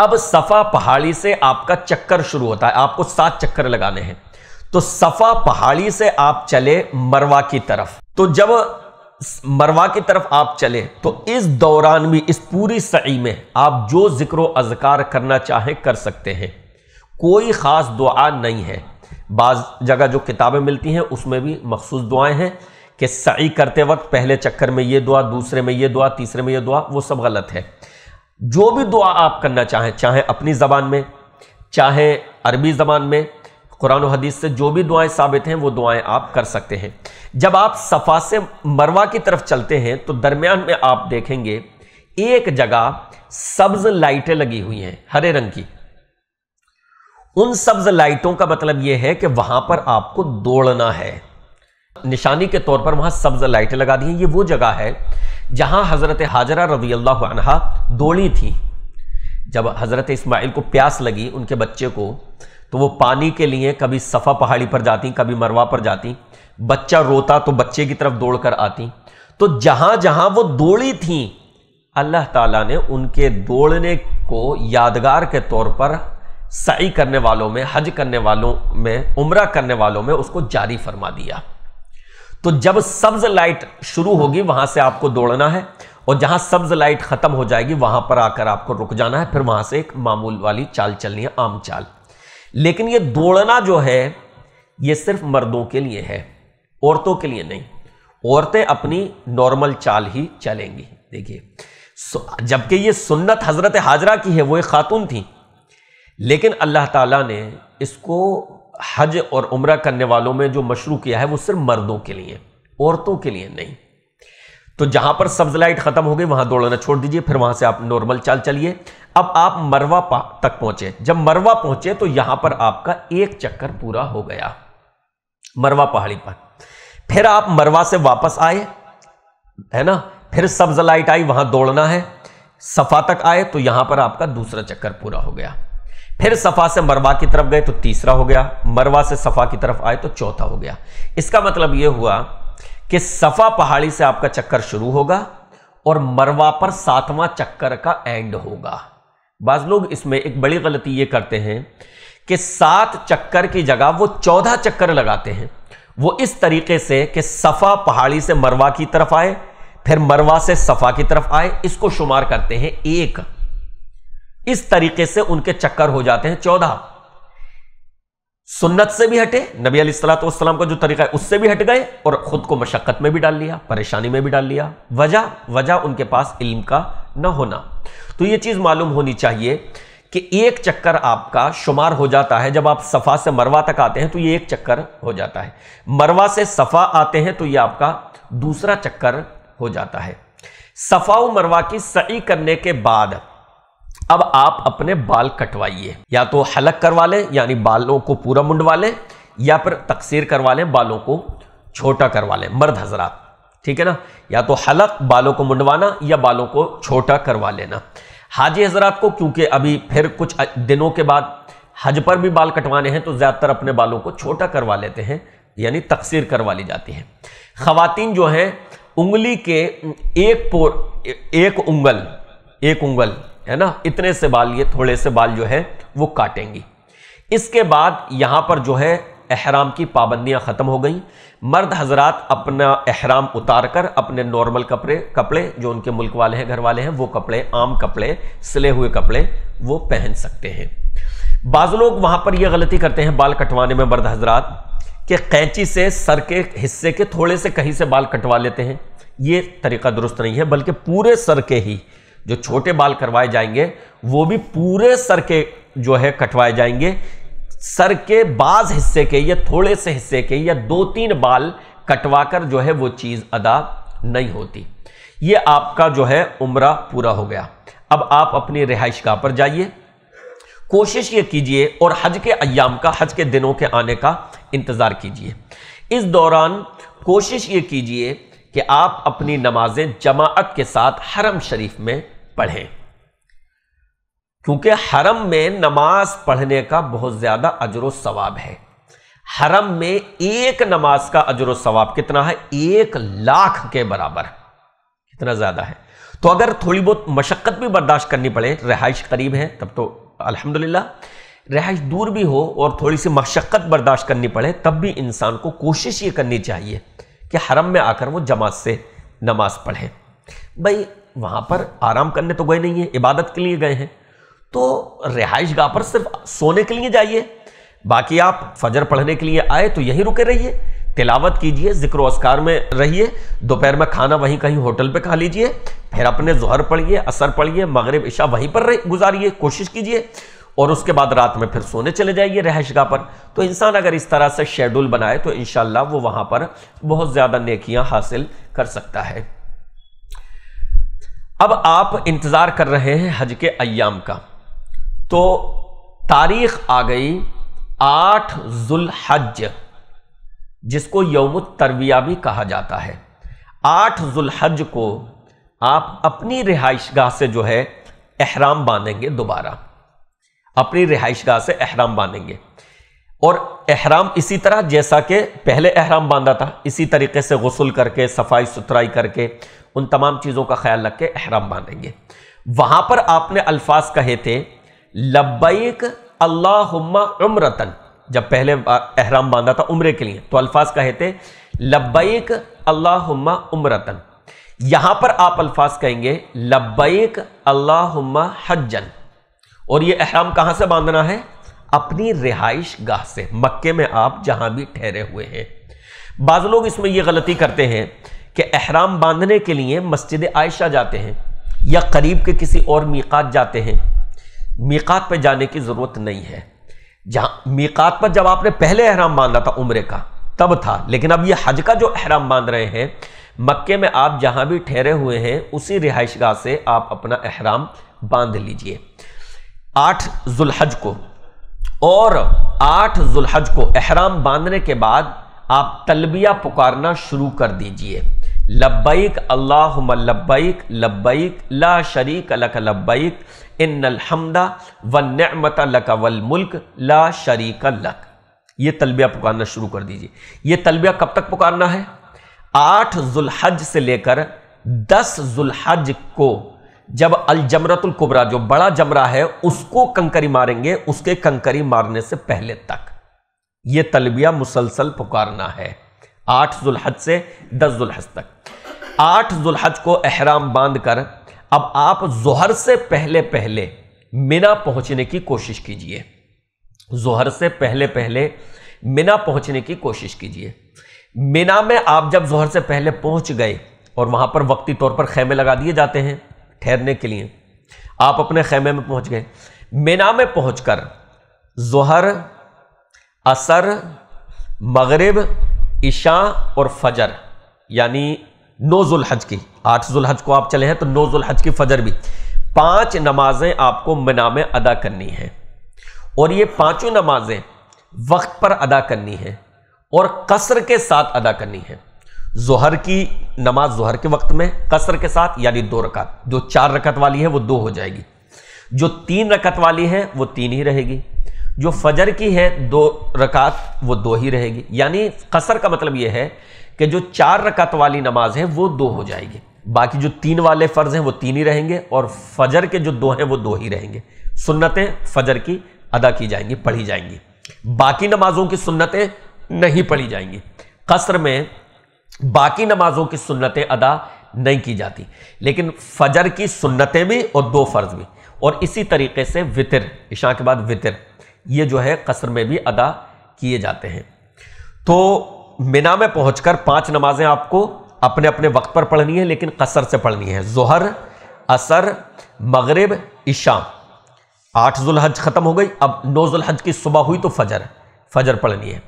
अब सफा पहाड़ी से आपका चक्कर शुरू होता है आपको सात चक्कर लगाने हैं तो सफा पहाड़ी से आप चले मरवा की तरफ तो जब मरवा की तरफ आप चले तो इस दौरान भी इस पूरी सही में आप जो जिक्र अजकार करना चाहें कर सकते हैं कोई ख़ास दुआ नहीं है बाज़ जगह जो किताबें मिलती हैं उसमें भी मखसूस दुआएं हैं कि सही करते वक्त पहले चक्कर में ये दुआ दूसरे में ये दुआ तीसरे में ये दुआ वो सब गलत है जो भी दुआ आप करना चाहें चाहे अपनी ज़बान में चाहे अरबी ज़बान में कुरान हदीस से जो भी दुआएं साबित हैं वो दुआएं आप कर सकते हैं जब आप सफ़ा से मरवा की तरफ चलते हैं तो दरमियान में आप देखेंगे एक जगह सब्ज लाइटें लगी हुई हैं हरे रंग की उन सब्ज लाइटों का मतलब यह है कि वहां पर आपको दौड़ना है निशानी के तौर पर वहां सब्ज लाइटें लगा दी ये वो जगह है जहाँ हज़रत हाजरा रवी अल्लाह दौड़ी थी जब हज़रत इस्माइल को प्यास लगी उनके बच्चे को तो वो पानी के लिए कभी सफ़ा पहाड़ी पर जाती कभी मरवा पर जाती बच्चा रोता तो बच्चे की तरफ दौड़ कर आती तो जहाँ जहाँ वो दौड़ी थी अल्लाह ताला ने उनके दौड़ने को यादगार के तौर पर सही करने वालों में हज करने वालों में उम्र करने वालों में उसको जारी फरमा दिया तो जब सब्ज लाइट शुरू होगी वहां से आपको दौड़ना है और जहां सब्ज लाइट खत्म हो जाएगी वहां पर आकर आपको रुक जाना है फिर वहां से एक मामूल वाली चाल चलनी है आम चाल लेकिन ये दौड़ना जो है ये सिर्फ मर्दों के लिए है औरतों के लिए नहीं औरतें अपनी नॉर्मल चाल ही चलेंगी देखिए जबकि ये सुन्नत हजरत हाजरा की है वो एक खातून थी लेकिन अल्लाह ताला ने इसको हज और उम्र करने वालों में जो मशरू किया है वो सिर्फ मर्दों के लिए औरतों के लिए नहीं तो जहां पर सब्ज लाइट खत्म हो गई वहां दौड़ना छोड़ दीजिए फिर वहां से आप नॉर्मल चाल चलिए अब आप मरवा तक पहुंचे जब मरवा पहुंचे तो यहां पर आपका एक चक्कर पूरा हो गया मरवा पहाड़ी पर फिर आप मरवा से वापस आए है ना फिर सब्ज लाइट आई वहां दौड़ना है सफा तक आए तो यहां पर आपका दूसरा चक्कर पूरा हो गया फिर सफा से मरवा की तरफ गए तो तीसरा हो गया मरवा से सफा की तरफ आए तो चौथा हो गया इसका मतलब यह हुआ कि सफा पहाड़ी से आपका चक्कर शुरू होगा और मरवा पर सातवां चक्कर का एंड होगा बाज लोग इसमें एक बड़ी गलती ये करते हैं कि सात चक्कर की जगह वो चौदह चक्कर लगाते हैं वो इस तरीके से कि सफ़ा पहाड़ी से मरवा की तरफ आए फिर मरवा से सफ़ा की तरफ आए इसको शुमार करते हैं एक इस तरीके से उनके चक्कर हो जाते हैं चौदह सुन्नत से भी हटे नबी सलाम का जो तरीका है उससे भी हट गए और खुद को मशक्क़त में भी डाल लिया परेशानी में भी डाल लिया वजह वजह उनके पास इल्म का न होना तो ये चीज़ मालूम होनी चाहिए कि एक चक्कर आपका शुमार हो जाता है जब आप सफ़ा से मरवा तक आते हैं तो ये एक चक्कर हो जाता है मरवा से सफ़ा आते हैं तो ये आपका दूसरा चक्कर हो जाता है सफ़ा मरवा की सही करने के बाद अब आप अपने बाल कटवाइए या तो हलक करवा लें यानी बालों को पूरा मुंडवा लें या फिर तकसीर करवा लें बालों को छोटा करवा लें मर्द हजरात ठीक है ना या तो हलक बालों को मुंडवाना या बालों को छोटा करवा लेना हाजी हजरात को क्योंकि अभी फिर कुछ दिनों के बाद हज पर भी बाल कटवाने हैं तो ज़्यादातर अपने बालों को छोटा करवा लेते हैं यानी तकसीर करवा ली जाती है खातिन जो हैं उंगली के एक पोर एक उंगल एक उंगल है ना इतने से बाल ये थोड़े से बाल जो है वो काटेंगी इसके बाद यहाँ पर जो है अहराम की पाबंदियाँ ख़त्म हो गई मर्द हजरात अपना अहराम उतार कर अपने नॉर्मल कपड़े कपड़े जो उनके मुल्क वाले हैं घर वाले हैं वो कपड़े आम कपड़े सिले हुए कपड़े वो पहन सकते हैं बाज़ लोग वहां पर यह गलती करते हैं बाल कटवाने में मर्द हजरात के कैंची से सर के हिस्से के थोड़े से कहीं से बाल कटवा लेते हैं ये तरीका दुरुस्त नहीं है बल्कि पूरे सर के ही जो छोटे बाल करवाए जाएंगे वो भी पूरे सर के जो है कटवाए जाएंगे सर के बाज हिस्से के या थोड़े से हिस्से के या दो तीन बाल कटवाकर जो है वो चीज़ अदा नहीं होती ये आपका जो है उम्र पूरा हो गया अब आप अपनी रिहाइश गाह पर जाइए कोशिश ये कीजिए और हज के अयाम का हज के दिनों के आने का इंतज़ार कीजिए इस दौरान कोशिश ये कीजिए कि आप अपनी नमाजें जमात के साथ हरम शरीफ में पढ़ें क्योंकि हरम में नमाज पढ़ने का बहुत ज़्यादा अजर सवाब है हरम में एक नमाज का अजर सवाब कितना है एक लाख के बराबर कितना ज़्यादा है तो अगर थोड़ी बहुत मशक्क़त भी बर्दाश्त करनी पड़े रिहाइश करीब है तब तो अल्हम्दुलिल्लाह रिहाइश दूर भी हो और थोड़ी सी मशक्क़त बर्दाश्त करनी पड़े तब भी इंसान को कोशिश ये करनी चाहिए कि हरम में आकर वो जमात से नमाज पढ़े भाई वहाँ पर आराम करने तो गए नहीं है इबादत के लिए गए हैं तो रिहाइश गाह पर सिर्फ सोने के लिए जाइए बाकी आप फजर पढ़ने के लिए आए तो यहीं रुके रहिए तिलावत कीजिए जिक्र असकार में रहिए दोपहर में खाना वहीं कहीं होटल पे खा लीजिए फिर अपने जहर पढ़िए असर पढ़िए मगरब इशा वहीं पर गुजारिए कोशिश कीजिए और उसके बाद रात में फिर सोने चले जाइए गाह पर तो इंसान अगर इस तरह से शेड्यूल बनाए तो इन वो वहाँ पर बहुत ज़्यादा नेकियाँ हासिल कर सकता है अब आप इंतज़ार कर रहे हैं हज के अयाम का तो तारीख आ गई आठ जुल्हज जिसको यौम तरविया भी कहा जाता है आठ जुल्हज को आप अपनी रिहाइश गाह से जो है अहराम बांधेंगे दोबारा अपनी रिहाइश गाह से अहराम बांधेंगे और अहराम इसी तरह जैसा कि पहले अहराम बांधा था इसी तरीके से गसल करके सफाई सुथराई करके उन तमाम चीज़ों का ख्याल रख के अहराम बांधेंगे वहाँ पर आपने अल्फाज कहे थे लब्बैक अल्लाहुम्मा उम्रतन जब पहले अहराम बांधा था उम्र के लिए तो अल्फाज कहे थे लब्बैक अल्लाहुम्मा उम्रतन यहाँ पर आप अल्फाज कहेंगे लब्बैक अल्लाहुम्मा हजन और ये अहराम कहाँ से बांधना है अपनी रिहाइश गाह से मक्के में आप जहां भी ठहरे हुए हैं बाज़ लोग इसमें यह गलती करते हैं कि अहराम बांधने के लिए मस्जिद आयशा जाते हैं या करीब के किसी और मीकात जाते हैं मीकात पर जाने की ज़रूरत नहीं है जहां मीकात पर जब आपने पहले अहराम बांधा था उम्र का तब था लेकिन अब यह हज का जो अहराम बांध रहे हैं मक्के में आप जहां भी ठहरे हुए हैं उसी रिहाइश गाह से आप अपना अहराम बांध लीजिए आठ जुल्हज को और आठ जुलहज को अहराम बांधने के बाद आप तलबिया पुकारना शुरू कर दीजिए लब्बैक अल्लाह लब्बैक लब्बैक ला शरीक लक लब्बैक इन अलहमदा व नमत लक वल मुल्क ला शरीक लक ये तलबिया पुकारना शुरू कर दीजिए ये तलबिया कब तक पुकारना है आठ जुलहज से लेकर दस जुलहज को जब अल जमरतुल कुबरा जो बड़ा जमरा है उसको कंकरी मारेंगे उसके कंकरी मारने से पहले तक ये तलबिया मुसलसल पुकारना है आठ जुलहज से दस जुलहज तक आठ जुल्हज को अहराम बांध कर अब आप जोहर से पहले पहले मिना पहुंचने की कोशिश कीजिए जोहर से पहले पहले मिना पहुंचने की कोशिश कीजिए मिना में आप जब जोहर से पहले पहुंच गए और वहां पर वक्ती तौर पर खेमे लगा दिए जाते हैं ठहरने के लिए आप अपने खेमे में पहुंच गए मीना में पहुंचकर जहर असर मगरब इशा और फजर यानी नौ हज की आठ हज को आप चले हैं तो नौ हज की फजर भी पांच नमाजें आपको मीना में अदा करनी है और ये पांचों नमाजें वक्त पर अदा करनी है और कसर के साथ अदा करनी है जोहर की नमाज जोहर के वक्त में कसर के साथ यानी दो रक़त जो चार रकत वाली है वो दो हो जाएगी जो तीन रकत वाली है वो तीन ही रहेगी जो फजर की है दो रकात वो दो ही रहेगी यानी कसर का मतलब ये है कि जो चार रकत वाली नमाज है वो दो हो जाएगी बाकी जो तीन वाले फ़र्ज़ हैं वो तीन ही रहेंगे और फजर के जो दो हैं वो दो ही रहेंगे सुन्नतें फजर की अदा की जाएंगी पढ़ी जाएंगी बाकी नमाजों की सुन्नतें नहीं पढ़ी जाएंगी कसर में बाकी नमाजों की सुन्नतें अदा नहीं की जाती लेकिन फजर की सुन्नतें भी और दो फ़र्ज़ भी और इसी तरीके से वितर ईशा के बाद वितर ये जो है कसर में भी अदा किए जाते हैं तो मिना में पहुंचकर पांच नमाजें आपको अपने अपने वक्त पर पढ़नी है लेकिन कसर से पढ़नी है जोहर असर मगरब ईशा आठ जुलहज ख़त्म हो गई अब नौ जुलहज की सुबह हुई तो फजर फजर पढ़नी है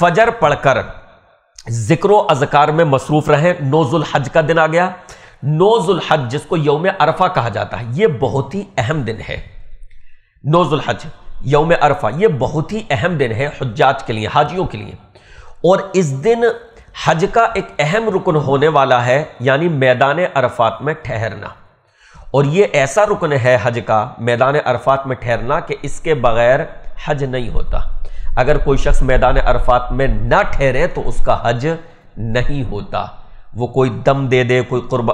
फजर पढ़कर जिक्र अजकार में मसरूफ रहें नोजुल हज का दिन आ गया नोजुल हज जिसको यौम अरफा कहा जाता है यह बहुत ही अहम दिन है नोजुल हज यौम अरफा यह बहुत ही अहम दिन है हजात के लिए हाजियों के लिए और इस दिन हज का एक अहम रुकन होने वाला है यानी मैदान अरफात में ठहरना और ये ऐसा रुकन है हज का मैदान अरफात में ठहरना कि इसके बगैर हज नहीं होता अगर कोई शख्स मैदान अरफात में ना ठहरे तो उसका हज नहीं होता वो कोई दम दे दे कोई कुर्बा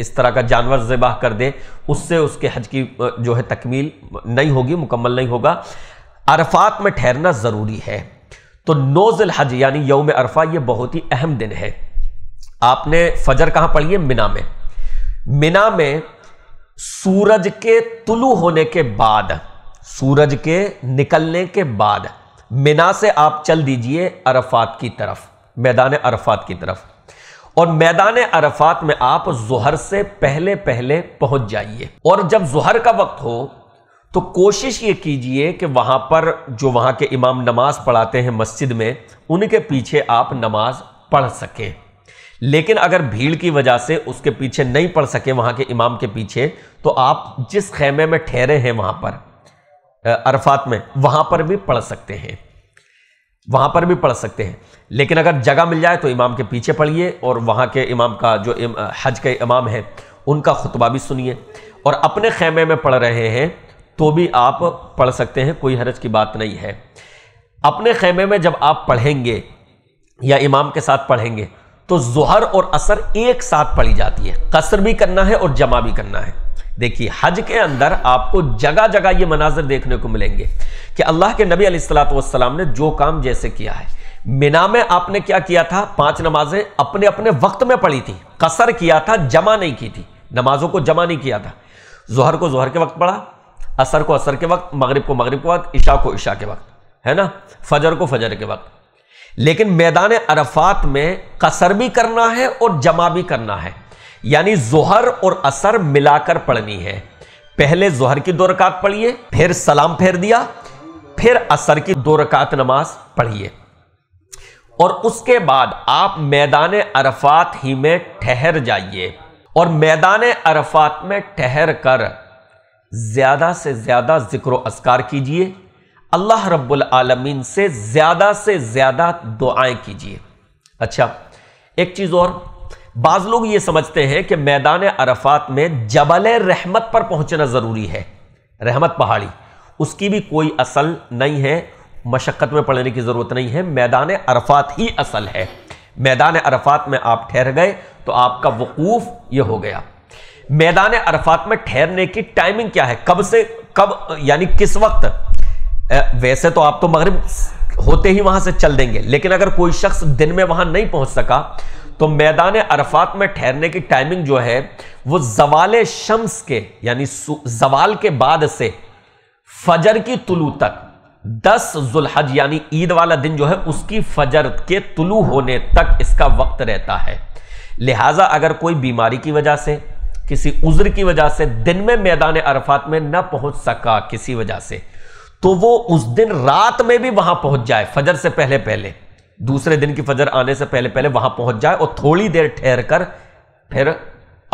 इस तरह का जानवर जबाह कर दे उससे उसके हज की जो है तकमील नहीं होगी मुकम्मल नहीं होगा अरफात में ठहरना ज़रूरी है तो नोज़ल हज यानी यौम अरफा ये बहुत ही अहम दिन है आपने फजर कहाँ पढ़ी है मिना में मिना में सूरज के तुलू होने के बाद सूरज के निकलने के बाद मिना से आप चल दीजिए अरफात की तरफ मैदान अरफात की तरफ और मैदान अरफात में आप जहर से पहले पहले पहुंच जाइए और जब जहर का वक्त हो तो कोशिश ये कीजिए कि वहाँ पर जो वहाँ के इमाम नमाज पढ़ाते हैं मस्जिद में उनके पीछे आप नमाज पढ़ सकें लेकिन अगर भीड़ की वजह से उसके पीछे नहीं पढ़ सके वहाँ के इमाम के पीछे तो आप जिस खेमे में ठहरे हैं वहाँ पर अरफात में वहाँ पर भी पढ़ सकते हैं वहाँ पर भी पढ़ सकते हैं लेकिन अगर जगह मिल जाए तो इमाम के पीछे पढ़िए और वहाँ के इमाम का जो इम, हज के इमाम हैं उनका खुतबा भी सुनिए और अपने खेमे में पढ़ रहे हैं तो भी आप पढ़ सकते हैं कोई हरज की बात नहीं है अपने खेमे में जब आप पढ़ेंगे या इमाम के साथ पढ़ेंगे तो जहर और असर एक साथ पढ़ी जाती है कसर भी करना है और जमा भी करना है देखिए हज के अंदर आपको जगह जगह ये मनाजर देखने को मिलेंगे कि अल्लाह के नबी अलैहिस्सलाम ने जो काम जैसे किया है मिना में आपने क्या किया था पांच नमाजें अपने अपने वक्त में पढ़ी थी कसर किया था जमा नहीं की थी नमाजों को जमा नहीं किया था जहर को जहर के वक्त पढ़ा असर को असर के वक्त मगरिब को मगरिब के वक्त ईशा को ईशा के वक्त है ना फजर को फजर के वक्त लेकिन मैदान अरफात में कसर भी करना है और जमा भी करना है यानी जोहर और असर मिलाकर पढ़नी है पहले जोहर की दो रकात पढ़िए फिर सलाम फेर दिया फिर असर की दो रकात नमाज पढ़िए और उसके बाद आप मैदान अरफात ही में ठहर जाइए और मैदान अरफात में ठहर कर ज़्यादा से ज़्यादा जिक्र असकार कीजिए अल्लाह रब्बुल आलमीन से ज़्यादा से ज़्यादा दुआएं कीजिए अच्छा एक चीज़ और बाज लोग ये समझते हैं कि मैदान अरफात में जबल रहमत पर पहुंचना ज़रूरी है रहमत पहाड़ी उसकी भी कोई असल नहीं है मशक्क़त में पड़ने की ज़रूरत नहीं है मैदान अरफात ही असल है मैदान अरफात में आप ठहर गए तो आपका वकूफ़ यह हो गया मैदान अरफात में ठहरने की टाइमिंग क्या है कब से कब यानी किस वक्त वैसे तो आप तो मगरब होते ही वहां से चल देंगे लेकिन अगर कोई शख्स दिन में वहां नहीं पहुंच सका तो मैदान अरफात में ठहरने की टाइमिंग जो है वो जवाल शम्स के यानी जवाल के बाद से फजर की तुलू तक दस जुलहज यानी ईद वाला दिन जो है उसकी फजर के तुलू होने तक इसका वक्त रहता है लिहाजा अगर कोई बीमारी की वजह से किसी उज्र की वजह से दिन में मैदान अरफात में न पहुंच सका किसी वजह से तो वो उस दिन रात में भी वहां पहुंच जाए फजर से पहले पहले दूसरे दिन की फजर आने से पहले पहले वहां पहुंच जाए और थोड़ी देर ठहर कर फिर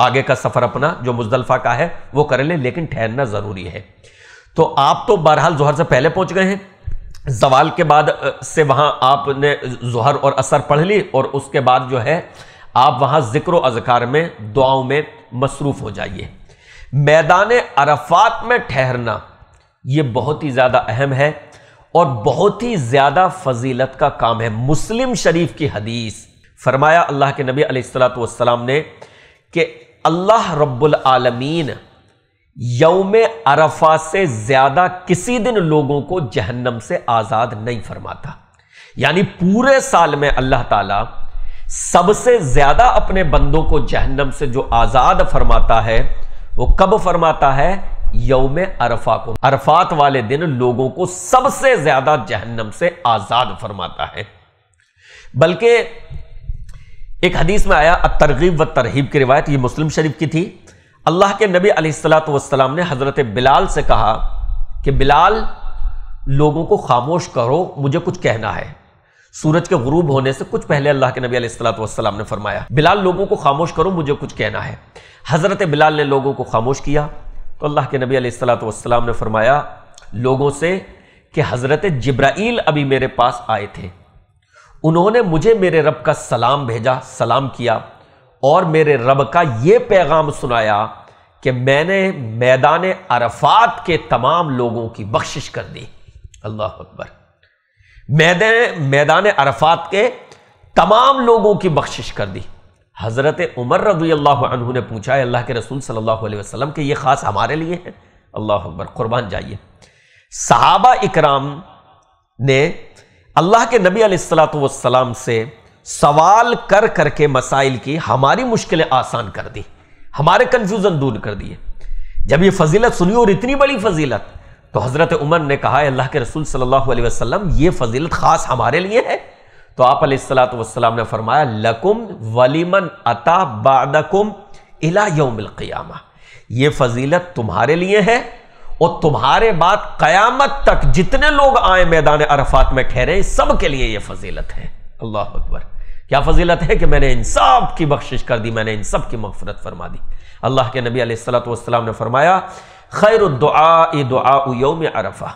आगे का सफर अपना जो मुजदलफा का है वो कर ले, लेकिन ठहरना जरूरी है तो आप तो बहरहाल जोहर से पहले पहुंच गए हैं जवाल के बाद से वहां आपने जोहर और असर पढ़ ली और उसके बाद जो है आप वहां जिक्र अजकार में दुआओं में मसरूफ हो जाइए मैदान अरफात में ठहरना ये बहुत ही ज़्यादा अहम है और बहुत ही ज़्यादा फजीलत का काम है मुस्लिम शरीफ की हदीस फरमाया अल्लाह के नबी अलैहिस्सलाम ने कि अल्लाह रब्बुल आलमीन यौम अरफा से ज़्यादा किसी दिन लोगों को जहन्नम से आज़ाद नहीं फरमाता यानी पूरे साल में अल्लाह ताला सबसे ज़्यादा अपने बंदों को जहन्नम से जो आज़ाद फरमाता है वो कब फरमाता है यौम अरफा को अरफात वाले दिन लोगों को सबसे ज्यादा जहन्नम से आजाद फरमाता है बल्कि एक हदीस में आया तरगीब व तरहीब की रिवायत ये मुस्लिम शरीफ की थी अल्लाह के नबी अलैहिस्सलाम ने हज़रत बिलाल से कहा कि बिलाल लोगों को खामोश करो मुझे कुछ कहना है सूरज के गरूब होने से कुछ पहले अल्लाह के नबी अलैहिस्सलाम ने फरमाया बिलाल लोगों को खामोश करो मुझे कुछ कहना है हज़रत बिलाल ने लोगों को खामोश किया तो अल्लाह के नबी सलाम ने फरमाया लोगों से कि हज़रत जब्राइल अभी मेरे पास आए थे उन्होंने मुझे मेरे रब का सलाम भेजा सलाम किया और मेरे रब का ये पैगाम सुनाया कि मैंने मैदान अरफात के तमाम लोगों की बख्शिश कर दी अल्लाह अकबर मैदान अरफात के तमाम लोगों की बख्शिश कर दी हज़रत उमर रदी अल्लाह ने पूछा अल्लाह के रसूल सल्लल्लाहु अलैहि के ये ख़ास हमारे लिए है अल्लाह अकबर क़ुरबान जाइए सहाबा इकराम ने अल्लाह के नबी सलाम से सवाल कर करके मसाइल की हमारी मुश्किलें आसान कर दी हमारे कन्फ्यूज़न दूर कर दिए जब ये फजीलत सुनी और इतनी बड़ी फजीलत तो हज़रत उमर ने कहा अल्लाह के रसूल सल्लल्लाहु अलैहि वसल्लम ये फजीलत ख़ास हमारे लिए है तो आप सलाम ने फरमाया लकुम वलीमन अता बादकुम इला ये फजीलत तुम्हारे लिए है और तुम्हारे बाद कयामत तक जितने लोग आए मैदान अरफात में ठहरे सब के लिए ये फजीलत है अल्लाह अकबर क्या फजीलत है कि मैंने इन सब की बख्शिश कर दी मैंने इन सब की मफफरत फरमा दी अल्लाह के नबी सलाम ने फरमाया खैर दुआ दुआ योम अरफा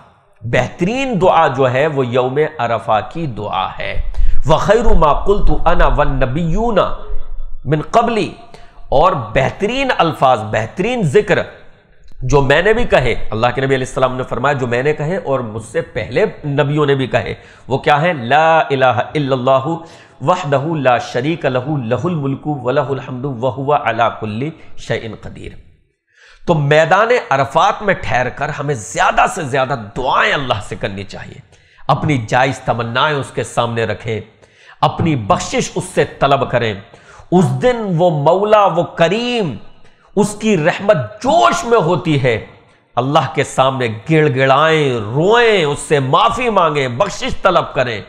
बेहतरीन दुआ जो है वो योम अरफा की दुआ है वखैर माकुल तो अना वन नबीना मिन कबली और बेहतरीन अल्फाज बेहतरीन जिक्र जो मैंने भी कहे अल्लाह के नबी सलाम ने फरमाया जो मैंने कहे और मुझसे पहले नबियों ने भी कहे वो क्या है ला इलाहा वह दहू ला शरीक लहू लहुल मुल्कू वह वह अला कुल्ली कदीर तो मैदान अरफात में ठहर कर हमें ज़्यादा से ज़्यादा दुआएं अल्लाह से करनी चाहिए अपनी जायज तमन्नाएं उसके सामने रखें अपनी बख्शिश उससे तलब करें उस दिन वो मौला वो करीम उसकी रहमत जोश में होती है अल्लाह के सामने गिड़गिड़ाएं रोएं उससे माफी मांगें बख्शिश तलब करें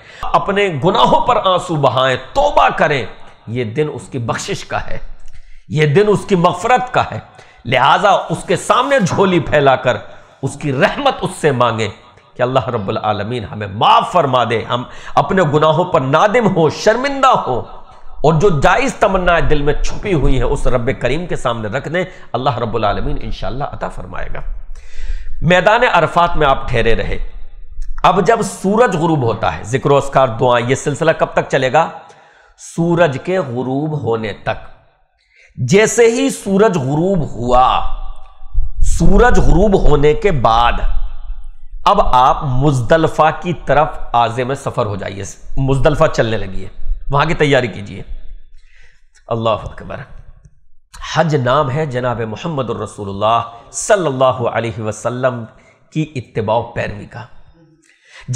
अपने गुनाहों पर आंसू बहाएं तोबा करें यह दिन उसकी बख्शिश का है यह दिन उसकी मफरत का है लिहाजा उसके सामने झोली फैलाकर उसकी रहमत उससे मांगे कि अल्लाह रब्बुल आलमीन हमें माफ़ फरमा दे हम अपने गुनाहों पर नादिम हो शर्मिंदा हो और जो जायज़ तमन्नाएं दिल में छुपी हुई है उस रब करीम के सामने रख दें अल्लाह रब्बुल आलमीन इन अता फरमाएगा मैदान अरफात में आप ठहरे रहे अब जब सूरज गुरूब होता है जिक्र उसकार दुआ यह सिलसिला कब तक चलेगा सूरज के गुरूब होने तक जैसे ही सूरज गुरूब हुआ सूरज गुरूब होने के बाद अब आप मुजदलफा की तरफ आजे में सफ़र हो जाइए मुजदलफा चलने लगी है वहां की तैयारी कीजिए अल्लाह अकबर हज नाम है जनाब मोहम्मद सल्लल्लाहु अलैहि वसल्लम की इत्तबा पैरवी का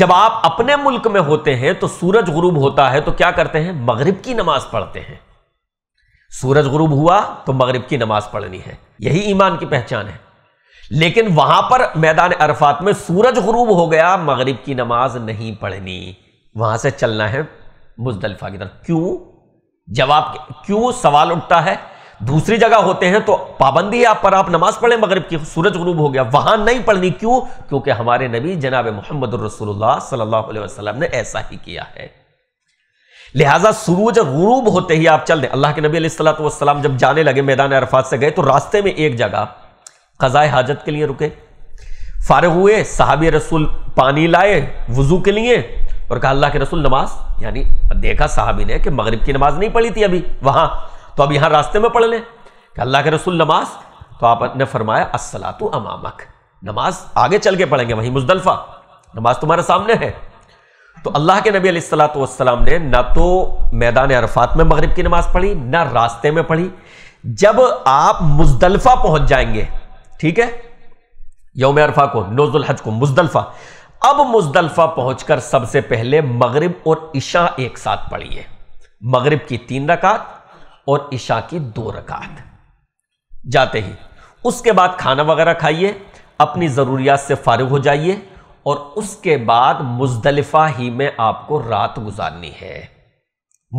जब आप अपने मुल्क में होते हैं तो सूरज गुरूब होता है तो क्या करते हैं मगरिब की नमाज पढ़ते हैं सूरज गुरूब हुआ तो मगरिब की नमाज पढ़नी है यही ईमान की पहचान है लेकिन वहां पर मैदान अरफात में सूरज गुरूब हो गया मगरिब की नमाज नहीं पढ़नी वहां से चलना है मुजदलफा की तरफ क्यों जवाब क्यों सवाल उठता है दूसरी जगह होते हैं तो पाबंदी आप पर आप नमाज पढ़ें मगरब की सूरज गुरूब हो गया वहां नहीं पढ़नी क्यों क्योंकि हमारे नबी जनाब मोहम्मद रसूलुल्लाह वसल्लम ने ऐसा ही किया है लिहाजा सूरज गुरूब होते ही आप चल दें अल्लाह के नबी सलाम जब जाने लगे मैदान अरफात से गए तो रास्ते में एक जगह क़ज़ाए हाजत के लिए रुके फ़ारग हुए साहब रसूल पानी लाए वज़ू के लिए और कहा अल्लाह के रसूल नमाज यानी देखा साहबी ने कि मगरब की नमाज नहीं पढ़ी थी अभी वहाँ तो अब यहाँ रास्ते में पढ़ लें कि अल्लाह के रसूल नमाज तो आपने फरमाया असलातु अमामक नमाज आगे चल के पढ़ेंगे वहीं मुजदलफ़ा नमाज तुम्हारे सामने है तो अल्लाह के नबी सलाम ने ना तो मैदान अरफात में मगरब की नमाज पढ़ी ना रास्ते में पढ़ी जब आप मुजदलफ़ा पहुंच जाएंगे ठीक है यौम अरफा को नोजुल हज को मुजदलफा अब मुजदलफा पहुंचकर सबसे पहले मगरिब और ईशा एक साथ पढ़िए मगरिब की तीन रकात और ईशा की दो रकात जाते ही उसके बाद खाना वगैरह खाइए अपनी ज़रूरियात से फारिग हो जाइए और उसके बाद मुजदलफा ही में आपको रात गुजारनी है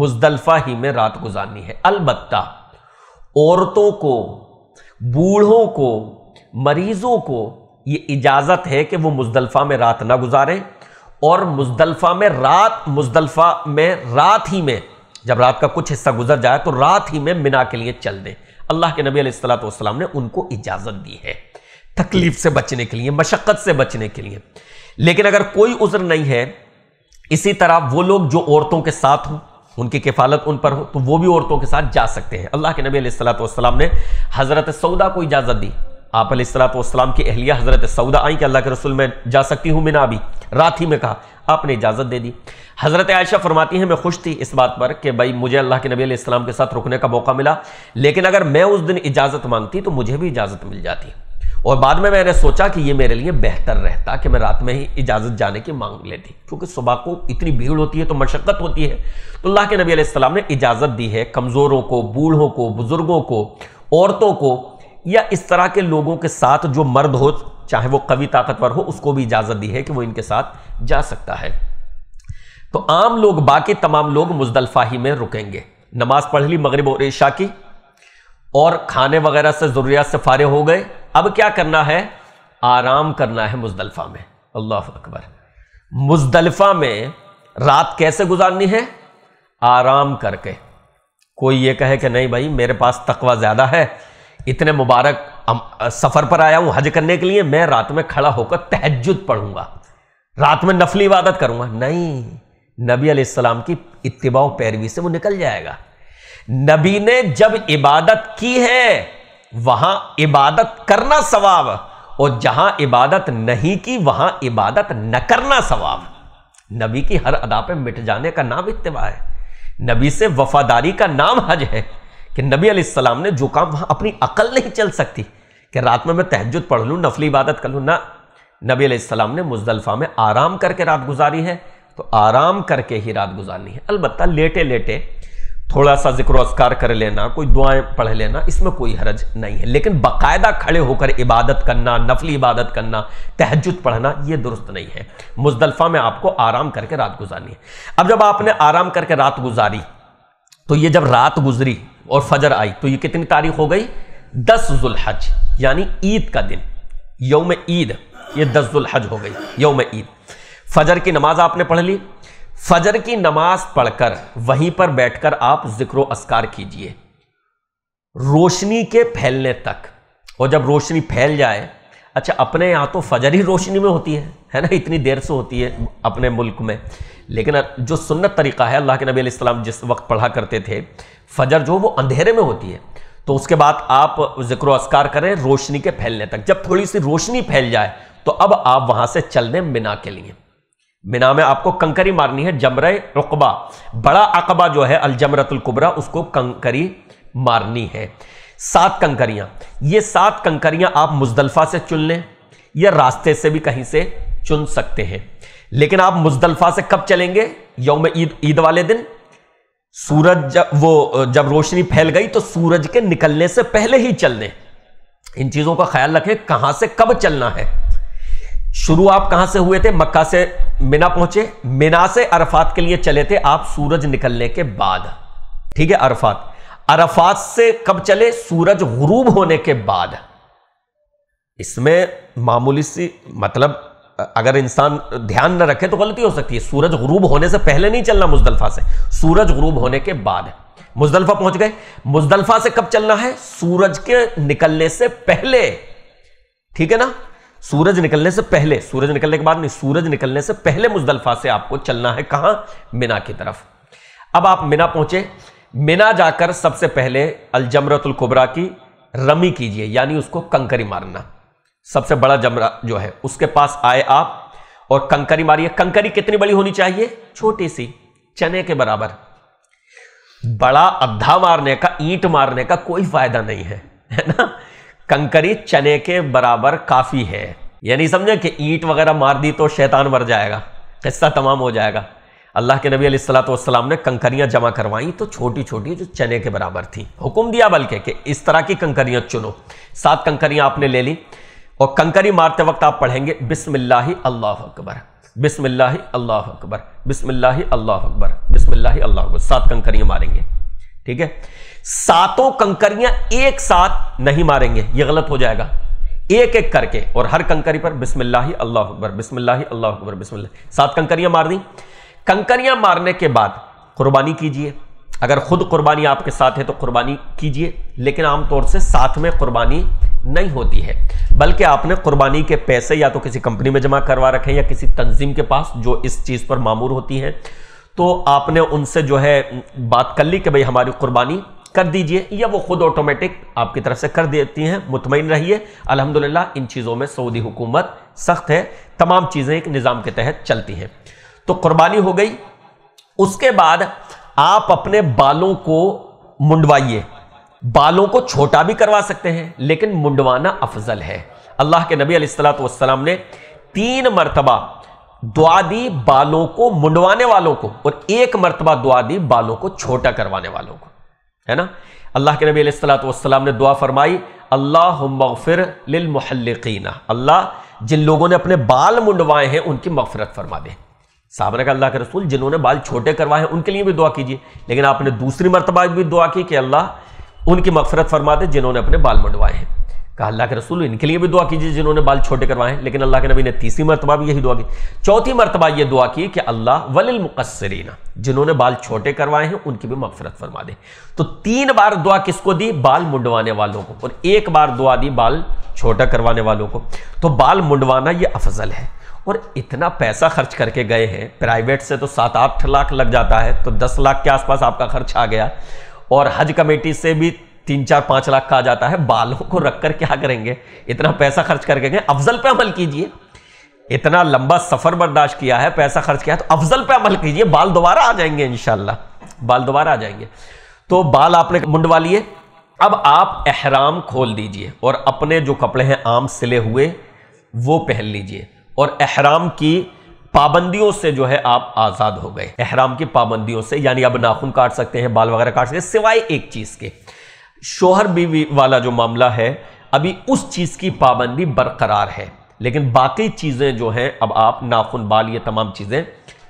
मुजदलफा ही में रात गुजारनी है अलबत्ता औरतों को बूढ़ों को मरीजों को ये इजाज़त है कि वो मुजदलफ़ा में रात ना गुजारें और मुजदलफ़ा में रात मुजदलफ़ा में रात ही में जब रात का कुछ हिस्सा गुजर जाए तो रात ही में मिना के लिए चल दें अल्लाह के नबी सलाम ने उनको इजाज़त दी है तकलीफ से बचने के लिए मशक्क़त से बचने के लिए लेकिन अगर कोई उज़र नहीं है इसी तरह वो लोग जो औरतों के साथ हों उनकी किफालत उन पर हो तो वो भी औरतों के साथ जा सकते हैं अल्लाह के नबी सलाम ने हज़रत सऊदा को इजाज़त दी आप सलाम की अहलिया हज़रत सऊदा आई कि अल्लाह के रसूल में जा सकती हूँ मिना अभी रात ही में कहा आपने इजाज़त दे दी हज़रत आयशा फरमाती हैं मैं खुश थी इस बात पर कि भाई मुझे अल्लाह के नबी इस्लाम के साथ रुकने का मौका मिला लेकिन अगर मैं उस दिन इजाज़त मांगती तो मुझे भी इजाज़त मिल जाती और बाद में मैंने सोचा कि ये मेरे लिए बेहतर रहता कि मैं रात में ही इजाज़त जाने की मांग लेती क्योंकि सुबह को इतनी भीड़ होती है तो मशक्क़त होती है तो अल्लाह के नबी ने इजाज़त दी है कमज़ोरों को बूढ़ों को बुज़ुर्गों को औरतों को या इस तरह के लोगों के साथ जो मर्द हो चाहे वो कवि ताकतवर हो उसको भी इजाज़त दी है कि वो इनके साथ जा सकता है तो आम लोग बाकी तमाम लोग मुजदलफाही ही में रुकेंगे नमाज पढ़ ली मगरब और ईशा की और खाने वगैरह से ज़रूरियात से फारे हो गए अब क्या करना है आराम करना है मुजदलफा में अल्लाह अकबर मुजदलफा में रात कैसे गुजारनी है आराम करके कोई ये कहे कि नहीं भाई मेरे पास तकवा ज़्यादा है इतने मुबारक सफ़र पर आया हूं हज करने के लिए मैं रात में खड़ा होकर तहजद पढ़ूंगा रात में नफली इबादत करूंगा नहीं नबी अलैहिस्सलाम की इतबा पैरवी से वो निकल जाएगा नबी ने जब इबादत की है वहां इबादत करना सवाब और जहां इबादत नहीं की वहां इबादत न करना सवाब नबी की हर अदा पे मिट जाने का नाम इतबा है नबी से वफादारी का नाम हज है कि नबी अलैहिस्सलाम ने जो काम वहाँ अपनी अकल नहीं चल सकती कि रात में मैं तहजद पढ़ लूँ नफली इबादत कर लूँ ना नबी अलैहिस्सलाम ने मुजदलफ़ा में आराम करके रात गुजारी है तो आराम करके ही रात गुजारनी है अलबत्त लेटे लेटे थोड़ा सा जिक्र असकार कर लेना कोई दुआएं पढ़ लेना इसमें कोई हरज नहीं है लेकिन बाकायदा खड़े होकर इबादत करना नफली इबादत करना तहजद पढ़ना ये दुरुस्त नहीं है मुजदलफ़ा में आपको आराम करके रात गुजारनी है अब जब आपने आराम करके रात गुजारी तो ये जब रात गुजरी और फजर आई तो ये कितनी तारीख हो गई दस जुल्हज यानी ईद का दिन यौम ईद ये दस जुल्हज हो गई यौम ईद फजर की नमाज आपने पढ़ ली फजर की नमाज पढ़कर वहीं पर बैठकर आप जिक्र असकार कीजिए रोशनी के फैलने तक और जब रोशनी फैल जाए अच्छा अपने यहाँ तो फजर ही रोशनी में होती है है ना इतनी देर से होती है अपने मुल्क में लेकिन जो सुन्नत तरीका है अल्लाह के नबी आसमाम जिस वक्त पढ़ा करते थे फजर जो वो अंधेरे में होती है तो उसके बाद आप जिक्र असकार करें रोशनी के फैलने तक जब थोड़ी सी रोशनी फैल जाए तो अब आप वहाँ से चल दें मिना के लिए मिना में आपको कंकरी मारनी है जमर रुकबा बड़ा अकबा जो है अलजमरतुल्कुबरा उसको कंकरी मारनी है सात कंकरियां ये सात कंकरियां आप मुजदलफा से चुन लें या रास्ते से भी कहीं से चुन सकते हैं लेकिन आप मुजदलफा से कब चलेंगे यौम ईद ईद वाले दिन सूरज जब वो जब रोशनी फैल गई तो सूरज के निकलने से पहले ही चल दें इन चीज़ों का ख्याल रखें कहां से कब चलना है शुरू आप कहां से हुए थे मक्का से मिना पहुंचे मीना से अरफात के लिए चले थे आप सूरज निकलने के बाद ठीक है अरफात अरफात से कब चले सूरज गुरूब होने के बाद इसमें मामूली सी मतलब अगर इंसान ध्यान न रखे तो गलती हो सकती है सूरज गुरूब होने से पहले नहीं चलना मुजदलफा से सूरज गुरूब होने के बाद मुजदलफा पहुंच गए मुजदलफा से कब चलना है सूरज के निकलने से पहले ठीक है ना सूरज निकलने से पहले सूरज निकलने के बाद नहीं सूरज निकलने से पहले मुजदलफा से आपको चलना है कहां मीना की तरफ अब आप मीना पहुंचे मिना जाकर सबसे पहले अलजमरतुल कुबरा की रमी कीजिए यानी उसको कंकरी मारना सबसे बड़ा जमरा जो है उसके पास आए आप और कंकरी मारिए कंकरी कितनी बड़ी होनी चाहिए छोटी सी चने के बराबर बड़ा अद्धा मारने का ईंट मारने का कोई फायदा नहीं है है ना कंकरी चने के बराबर काफी है यानी समझे कि ईंट वगैरह मार दी तो शैतान मर जाएगा किस्सा तमाम हो जाएगा अल्लाह के नबी सलाम ने कंकरियाँ जमा करवाई तो छोटी छोटी जो चने के बराबर थी हुक्म दिया बल्कि कि इस तरह की कंकरियाँ चुनो सात कंकरियाँ आपने ले ली और कंकरी मारते वक्त आप पढ़ेंगे बिसमिल्ला अल्लाह अकबर बिसमिल्ला अल्लाह अकबर बिसमिल्ला अल्लाह अकबर बिसमिल्ला अल्लाह अकबर सात कंकरियाँ मारेंगे ठीक है सातों कंकरियां एक साथ नहीं मारेंगे ये गलत हो जाएगा एक एक करके और हर कंकरी पर बिस्मिल्ला अल्लाह अकबर बिस्मिल्ला अल्लाह अकबर बिस्मिल्ला सात कंकरियां मार दी कंकरियां मारने के बाद कुर्बानी कीजिए अगर खुद कुर्बानी आपके साथ है तो कुर्बानी कीजिए लेकिन आमतौर से साथ में कुर्बानी नहीं होती है बल्कि आपने कुर्बानी के पैसे या तो किसी कंपनी में जमा करवा रखे या किसी तंजीम के पास जो इस चीज़ पर मामूर होती है तो आपने उनसे जो है बात कर ली कि भाई हमारी कुर्बानी कर दीजिए या वो खुद ऑटोमेटिक आपकी तरफ से कर देती हैं मुतमिन रहिए अलहमदिल्ला इन चीज़ों में सऊदी हुकूमत सख्त है तमाम चीज़ें एक निज़ाम के तहत चलती हैं तो कुर्बानी हो गई उसके बाद आप अपने बालों को मुंडवाइए बालों को छोटा भी करवा सकते हैं लेकिन मुंडवाना अफजल है अल्लाह के नबी अलैहिस्सलाम ने तीन मरतबा दुआ दी बालों को मुंडवाने वालों को और एक मरतबा दुआ दी बालों को छोटा करवाने वालों को है ना अल्लाह के नबी अलैहिस्सलाम ने दुआ फरमाई अल्लाह मगफिर लिल मुहल्लिकीना अल्लाह जिन लोगों ने अपने बाल मुंडवाए हैं उनकी मगफरत फरमा दे सामने का अल्लाह के रसूल जिन्होंने बाल छोटे करवाए हैं उनके लिए भी दुआ कीजिए लेकिन आपने दूसरी मरतबा भी दुआ की कि अल्लाह उनकी मफफरत फरमा दे जिन्होंने अपने बाल मंडवाए हैं कहा अल्लाह के रसूल इनके लिए भी दुआ कीजिए जिन्होंने बाल छोटे करवाए हैं लेकिन अल्लाह के नबी ने तीसरी मरतबा भी यही दुआ की चौथी मरतबा ये दुआ की कि अल्लाह वलिल मुकसरीना जिन्होंने बाल छोटे करवाए हैं उनकी भी मफफरत फरमा दे तो तीन बार दुआ किसको दी बाल मुंडवाने वालों को और एक बार दुआ दी बाल छोटा करवाने वालों को तो बाल मुंडवाना ये अफजल है और इतना पैसा खर्च करके गए हैं प्राइवेट से तो सात आठ लाख लग जाता है तो दस लाख के आसपास आपका खर्च आ गया और हज कमेटी से भी तीन चार पाँच लाख का आ जाता है बालों को रख कर क्या करेंगे इतना पैसा खर्च करके गए अफजल पे अमल कीजिए इतना लंबा सफ़र बर्दाश्त किया है पैसा खर्च किया है तो अफजल पे अमल कीजिए बाल दोबारा आ जाएंगे इनशाला बाल दोबारा आ जाएंगे तो बाल आपने मुंडवा लिए अब आप अहराम खोल दीजिए और अपने जो कपड़े हैं आम सिले हुए वो पहन लीजिए और अहराम की पाबंदियों से जो है आप आज़ाद हो गए अहराम की पाबंदियों से यानी अब नाखून काट सकते हैं बाल वगैरह काट सकते हैं सिवाय एक चीज़ के शोहर बीवी वाला जो मामला है अभी उस चीज़ की पाबंदी बरकरार है लेकिन बाकी चीज़ें जो हैं अब आप नाखून बाल ये तमाम चीज़ें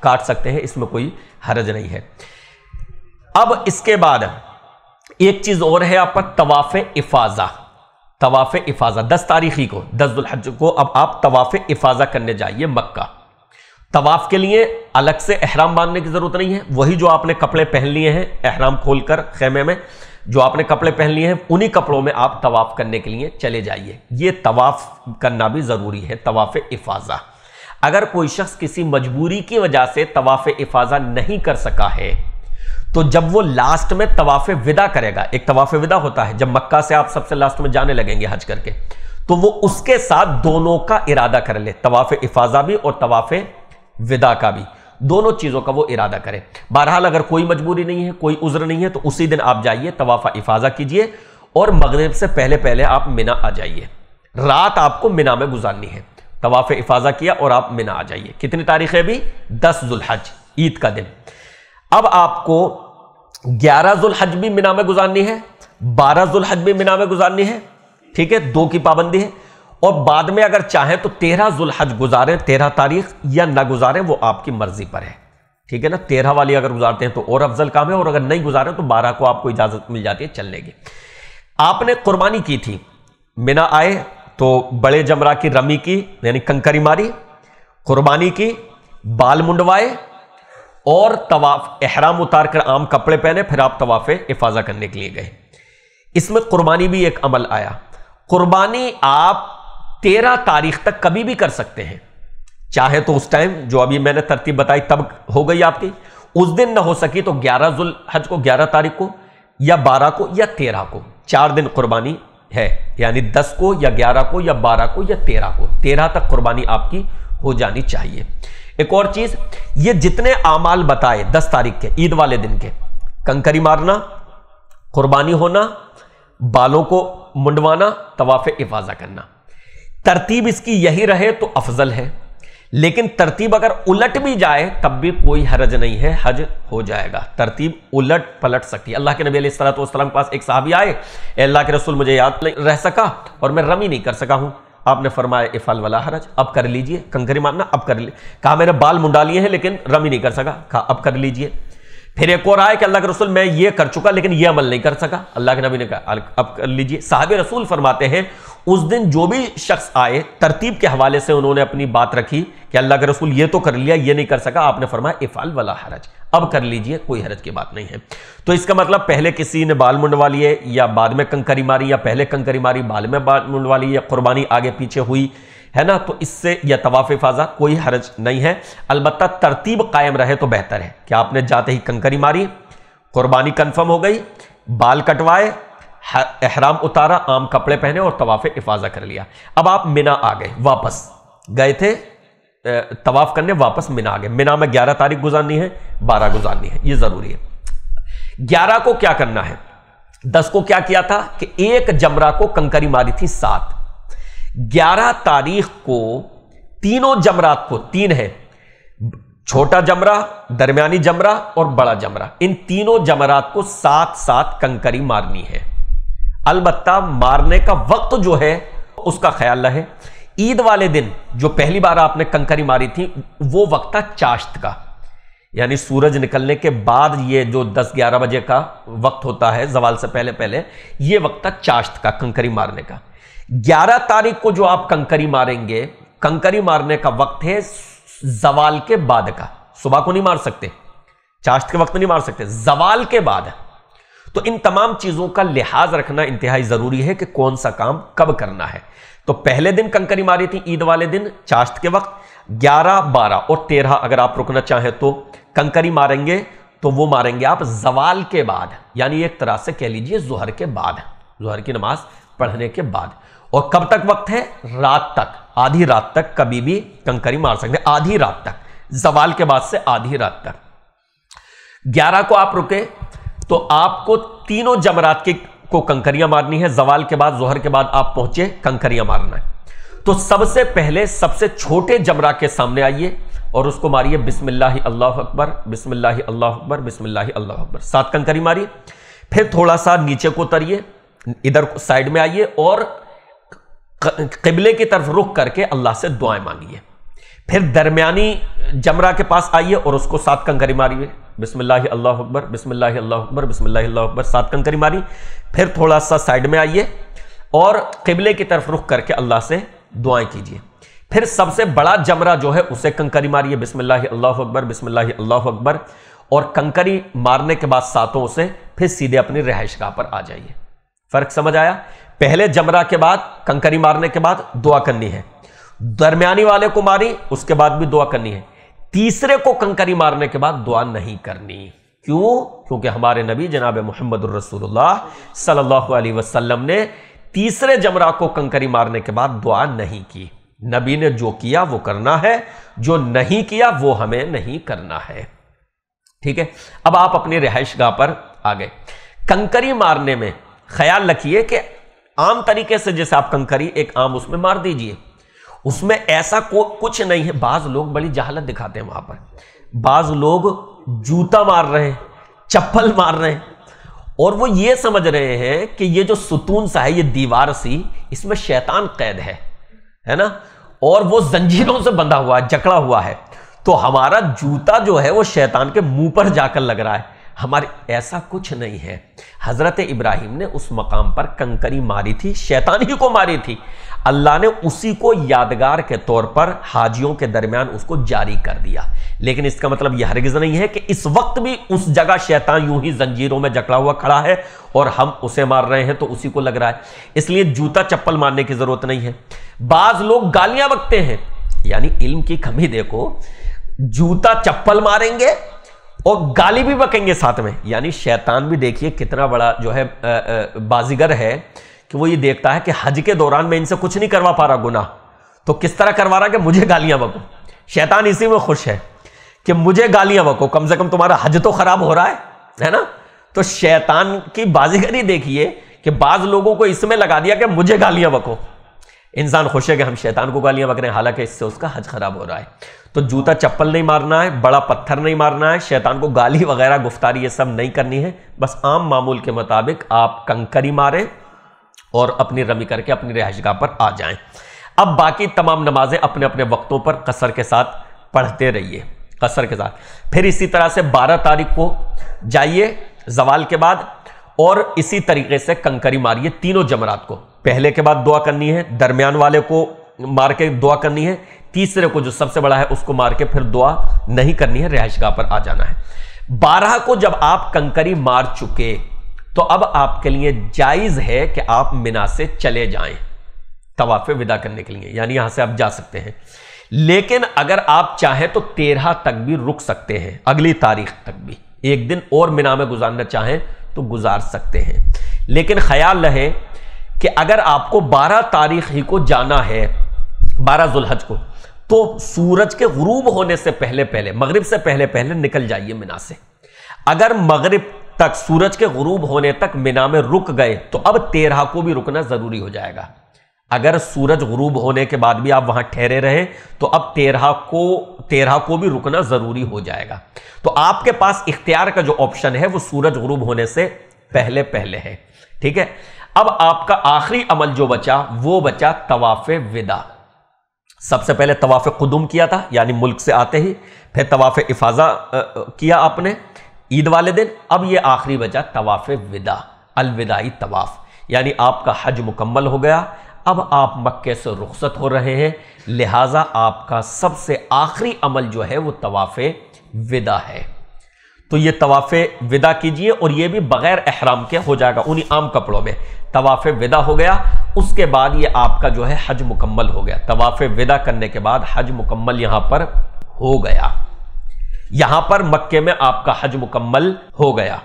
काट सकते हैं इसमें कोई हरज नहीं है अब इसके बाद एक चीज़ और है आपका तवाफ़ इफाजा तवाफ़ इफाजा दस तारीखी को दस दुल्हज को अब आप तवाफ़ इफाजा करने जाइए मक्का तवाफ़ के लिए अलग से अहराम बांधने की ज़रूरत नहीं है वही जो आपने कपड़े पहन लिए हैं अहराम खोलकर खेमे में जो आपने कपड़े पहन लिए हैं उन्हीं कपड़ों में आप तवाफ़ करने के लिए चले जाइए ये तवाफ़ करना भी ज़रूरी है तवाफ़ इफाजा अगर कोई शख्स किसी मजबूरी की वजह से तवाफ़ इफाजा नहीं कर सका है तो जब वो लास्ट में तवाफ विदा करेगा एक तवाफ विदा होता है जब मक्का से आप सबसे लास्ट में जाने लगेंगे हज करके तो वो उसके साथ दोनों का इरादा कर ले तवाफ इफाजा भी और तवाफ विदा का भी दोनों चीज़ों का वो इरादा करे बहरहाल अगर कोई मजबूरी नहीं है कोई उज्र नहीं है तो उसी दिन आप जाइए तवाफा इफाजा कीजिए और मगरब से पहले पहले आप मिना आ जाइए रात आपको मिना में गुजारनी है तवाफ इफाजा किया और आप मिना आ जाइए कितनी तारीख है अभी दस जुल्हज ईद का दिन अब आपको ग्यारह जुलहज भी मिना में गुजारनी है बारह जुलहज भी मिना में गुजारनी है ठीक है दो की पाबंदी है और बाद में अगर चाहें तो तेरह जुलहज गुजारें तेरह तारीख या ना गुजारें वो आपकी मर्जी पर है ठीक है ना तेरह वाली अगर गुजारते हैं तो और अफजल काम है और अगर नहीं गुजारे तो बारह को आपको इजाजत मिल जाती है चलने की आपने कुर्बानी की थी मिना आए तो बड़े जमरा की रमी की यानी कंकरी मारी कुर्बानी की बाल मुंडवाए और तवाफ अहराम उतार कर आम कपड़े पहने फिर आप तवाफ़ इफाजा करने के लिए गए इसमें कुर्बानी भी एक अमल आया कुर्बानी आप तेरह तारीख तक कभी भी कर सकते हैं चाहे तो उस टाइम जो अभी मैंने तरतीब बताई तब हो गई आपकी उस दिन ना हो सकी तो ग्यारह जुल हज को ग्यारह तारीख को या बारह को या तेरह को चार दिन कुर्बानी है यानी दस को या ग्यारह को या बारह को या तेरह को तेरह तक कुर्बानी आपकी हो जानी चाहिए एक और चीज ये जितने आमाल बताए दस तारीख के ईद वाले दिन के कंकरी मारना कुर्बानी होना बालों को मुंडवाना तवाफ़ इफाजा करना तरतीब इसकी यही रहे तो अफजल है लेकिन तरतीब अगर उलट भी जाए तब भी कोई हरज नहीं है हज हो जाएगा तरतीब उलट पलट सकती है अल्लाह के नबी सलाम के पास एक साहबी आए अल्लाह के रसूल मुझे याद रह सका और मैं रमी नहीं कर सका हूं आपने फरमाया इफाल वाला हरज अब कर लीजिए कंकरी मारना अब कर लीजिए कहा मेरे बाल मुंडा लिए हैं लेकिन रमी नहीं कर सका कहा अब कर लीजिए फिर एक और आए कि अल्लाह के रसूल मैं ये कर चुका लेकिन ये अमल नहीं कर सका अल्लाह के नबी ने कहा अब कर लीजिए साहब रसूल फरमाते हैं उस दिन जो भी शख्स आए तरतीब के हवाले से उन्होंने अपनी बात रखी कि अल्लाह के रसूल ये तो कर लिया ये नहीं कर सका आपने फरमाया इफाल वाला हरज अब कर लीजिए कोई हरज की बात नहीं है तो इसका मतलब पहले किसी ने बाल मुंडवा लिए या बाद में कंकरी मारी या पहले कंकरी मारी बाल में बाल मुंडवा ली या कुर्बानी आगे पीछे हुई है ना तो इससे या तवाफ़ फाजा कोई हरज नहीं है अलबत् तरतीब कायम रहे तो बेहतर है कि आपने जाते ही कंकरी मारी कुर्बानी कन्फर्म हो गई बाल कटवाए एहराम उतारा आम कपड़े पहने और तवाफ इफाजा कर लिया अब आप मिना आ गए वापस गए थे तवाफ करने वापस मिना आ गए मिना में ग्यारह तारीख गुजारनी है बारह गुजारनी है ये ज़रूरी है ग्यारह को क्या करना है दस को क्या किया था कि एक जमरा को कंकरी मारी थी सात ग्यारह तारीख को तीनों जमरात को तीन है छोटा जमरा दरमियानी जमरा और बड़ा जमरा इन तीनों जमरात को सात सात कंकरी मारनी है अलबत् मारने का वक्त जो है उसका ख्याल रहे ईद वाले दिन जो पहली बार आपने कंकरी मारी थी वो वक्त था चाश्त का यानी सूरज निकलने के बाद ये जो 10-11 बजे का वक्त होता है जवाल से पहले पहले ये वक्त था चाश्त का कंकरी मारने का 11 तारीख को जो आप कंकरी मारेंगे कंकरी मारने का वक्त है जवाल के बाद का सुबह को नहीं मार सकते चाश्त के वक्त नहीं मार सकते जवाल के बाद है तो इन तमाम चीजों का लिहाज रखना इंतहाई जरूरी है कि कौन सा काम कब करना है तो पहले दिन कंकरी मारी थी ईद वाले दिन चाश्त के वक्त 11, 12 और 13 अगर आप रुकना चाहें तो कंकरी मारेंगे तो वो मारेंगे आप जवाल के बाद यानी एक तरह से कह लीजिए जोहर के बाद जोहर की नमाज पढ़ने के बाद और कब तक वक्त है रात तक आधी रात तक कभी भी कंकरी मार सकते आधी रात तक जवाल के बाद से आधी रात तक ग्यारह को आप रुके तो आपको तीनों जमरात के को कंकरियां मारनी है जवाल के बाद जोहर के बाद आप पहुंचे कंकरियां मारना है तो सबसे पहले सबसे छोटे जमरा के सामने आइए और उसको मारिए बिस्मिल्लाह अल्लाह अकबर बिस्मिल्लाह अल्लाह अकबर बिस्मिल्लाह अल्लाह अकबर सात कंकरी मारिए फिर थोड़ा सा नीचे को तरिए इधर साइड में आइए और किबले की तरफ रुख करके अल्लाह से दुआएं मांगिए फिर दरमियानी जमरा के पास आइए और उसको सात कंकरी मारिए बिसमिल्लाह अल्लाह अकबर बिसमिल्लाह अकबर बिसमिल्लाह अकबर सात कंकरी मारी फिर थोड़ा सा साइड में आइए और किबले की तरफ रुख करके अल्लाह से दुआएं कीजिए फिर सबसे बड़ा जमरा जो है उसे कंकरी मारिए बिसमिल्लाह अल्लाह अकबर बिसमिल्लाह अल्लाह अकबर और कंकरी मारने के बाद सातों से फिर सीधे अपनी रिहाइश गाह पर आ जाइए फर्क समझ आया पहले जमरा के बाद कंकरी मारने के बाद दुआ करनी है दरमियानी वाले को मारी उसके बाद भी दुआ करनी है तीसरे को कंकरी मारने के बाद दुआ नहीं करनी क्यों क्योंकि हमारे नबी जनाब मोहम्मद रसूलुल्लाह सल्लल्लाहु अलैहि वसल्लम ने तीसरे जमरा को कंकरी मारने के बाद दुआ नहीं की नबी ने जो किया वो करना है जो नहीं किया वो हमें नहीं करना है ठीक है अब आप अपनी रिहाइश गाह पर आ गए कंकरी मारने में ख्याल रखिए कि आम तरीके से जैसे आप कंकरी एक आम उसमें मार दीजिए उसमें ऐसा कुछ नहीं है बाज लोग बड़ी जहालत दिखाते हैं वहां पर बाज लोग जूता मार रहे हैं चप्पल मार रहे हैं और वो ये समझ रहे हैं कि ये जो सुतून सा है ये दीवार सी इसमें शैतान कैद है है ना और वो जंजीरों से बंधा हुआ है जकड़ा हुआ है तो हमारा जूता जो है वो शैतान के मुंह पर जाकर लग रहा है हमारे ऐसा कुछ नहीं है हज़रत इब्राहिम ने उस मकाम पर कंकरी मारी थी शैतान ही को मारी थी अल्लाह ने उसी को यादगार के तौर पर हाजियों के दरमियान उसको जारी कर दिया लेकिन इसका मतलब यह हरगिज़ नहीं है कि इस वक्त भी उस जगह शैतान यूं ही जंजीरों में जकड़ा हुआ खड़ा है और हम उसे मार रहे हैं तो उसी को लग रहा है इसलिए जूता चप्पल मारने की ज़रूरत नहीं है बाज़ लोग गालियां बकते हैं यानी इल्म की कमी देखो जूता चप्पल मारेंगे और गाली भी बकेंगे साथ में यानी शैतान भी देखिए कितना बड़ा जो है बाजीगर है कि वो ये देखता है कि हज के दौरान मैं इनसे कुछ नहीं करवा पा रहा गुना तो किस तरह करवा रहा कि मुझे गालियां बको शैतान इसी में खुश है कि मुझे गालियां बको कम से कम तुम्हारा हज तो खराब हो रहा है है ना तो शैतान की बाजीगरी देखिए कि बाज लोगों को इसमें लगा दिया कि मुझे गालियां बको इंसान खुश है कि हम शैतान को गालियां बक रहे हैं हालांकि इससे उसका हज खराब हो रहा है तो जूता चप्पल नहीं मारना है बड़ा पत्थर नहीं मारना है शैतान को गाली वगैरह गुफ्तारी ये सब नहीं करनी है बस आम मामूल के मुताबिक आप कंकरी मारें और अपनी रमी करके अपनी रिहाइशगाह पर आ जाएं अब बाकी तमाम नमाजें अपने अपने वक्तों पर कसर के साथ पढ़ते रहिए कसर के साथ फिर इसी तरह से 12 तारीख को जाइए जवाल के बाद और इसी तरीके से कंकरी मारिए तीनों जमरात को पहले के बाद दुआ करनी है दरमियान वाले को मार के दुआ करनी है तीसरे को जो सबसे बड़ा है उसको मार के फिर दुआ नहीं करनी है रिहाइशगाह पर आ जाना है बारह को जब आप कंकरी मार चुके तो अब आपके लिए जायज है कि आप मिना से चले जाएं तवाफे विदा करने के लिए यानी यहां से आप जा सकते हैं लेकिन अगर आप चाहें तो तेरह तक भी रुक सकते हैं अगली तारीख तक भी एक दिन और मिना में गुजारना चाहें तो गुजार सकते हैं लेकिन ख्याल रहे कि अगर आपको 12 तारीख ही को जाना है 12 जुलहज को तो सूरज के गुरूब होने से पहले पहले मगरिब से पहले पहले निकल जाइए मीना से अगर मगरिब तक सूरज के गुरूब होने तक मिना में रुक गए तो अब तेरह को भी रुकना ज़रूरी हो जाएगा अगर सूरज गुरूब होने के बाद भी आप वहां ठहरे रहे तो अब तेरह को तेरह को भी रुकना ज़रूरी हो जाएगा तो आपके पास इख्तियार का जो ऑप्शन है वो सूरज गुरूब होने से पहले पहले है ठीक है अब आपका आखिरी अमल जो बचा वो बचा तवाफ़ विदा सबसे पहले तवाफ़ कुदुम किया था यानी मुल्क से आते ही फिर तवाफ़ इफाजा किया आपने ईद वाले दिन अब ये आखिरी वजह तवाफ़ विदा अलविदाई तवाफ़ यानी आपका हज मुकम्मल हो गया अब आप मक्के से रुखसत हो रहे हैं लिहाजा आपका सबसे आखिरी अमल जो है वो तवाफ़ विदा है तो ये तवाफ़े विदा कीजिए और ये भी बग़ैर अहराम के हो जाएगा उन्हीं आम कपड़ों में तवाफ़े विदा हो गया उसके बाद ये आपका जो है हज मुकम्मल हो गया तवाफे विदा करने के बाद हज मुकम्मल यहाँ पर हो गया यहाँ पर मक्के में आपका हज मुकम्मल हो गया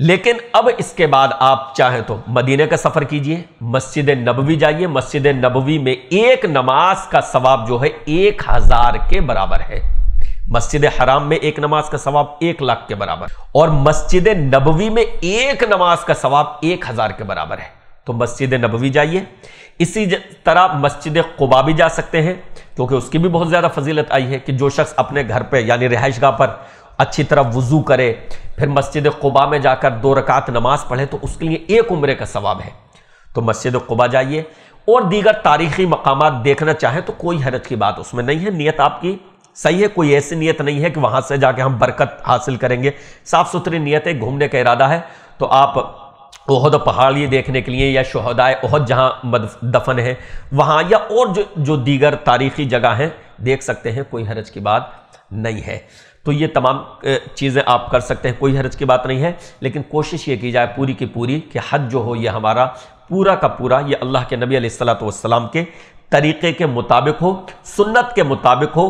लेकिन अब इसके बाद आप चाहें तो मदीने का सफ़र कीजिए मस्जिद नबवी जाइए मस्जिद नबवी में एक नमाज का सवाब जो है एक हज़ार के बराबर है मस्जिद हराम में एक नमाज का सवाब एक लाख के बराबर और मस्जिद नबवी में एक नमाज का सवाब एक हजार के बराबर है तो मस्जिद नबवी जाइए इसी तरह मस्जिद कुबा भी जा सकते हैं क्योंकि उसकी भी बहुत ज़्यादा फजीलत आई है कि जो शख्स अपने घर पर यानी रिहाइश गाह पर अच्छी तरह वज़ू करे फिर मस्जिद कुबा में जाकर दो रकात नमाज पढ़े तो उसके लिए एक उम्र का सवाब है तो मस्जिद कुबा जाइए और दीगर तारीखी मकाम देखना चाहें तो कोई हरज की बात उसमें नहीं है नीयत आपकी सही है कोई ऐसी नियत नहीं है कि वहां से जाके हम बरकत हासिल करेंगे साफ सुथरी नियत है घूमने का इरादा है तो आप ओहद पहाड़ी देखने के लिए या शहदाय ओहद जहाँ दफन है वहाँ या और जो जो दीगर तारीखी जगह हैं देख सकते हैं कोई हरज की बात नहीं है तो ये तमाम चीज़ें आप कर सकते हैं कोई हरज की बात नहीं है लेकिन कोशिश ये की जाए पूरी की पूरी कि हज जो हो ये हमारा पूरा का पूरा ये अल्लाह के नबी सलाम के तरीके के मुताबिक हो सुन्नत के मुताबिक हो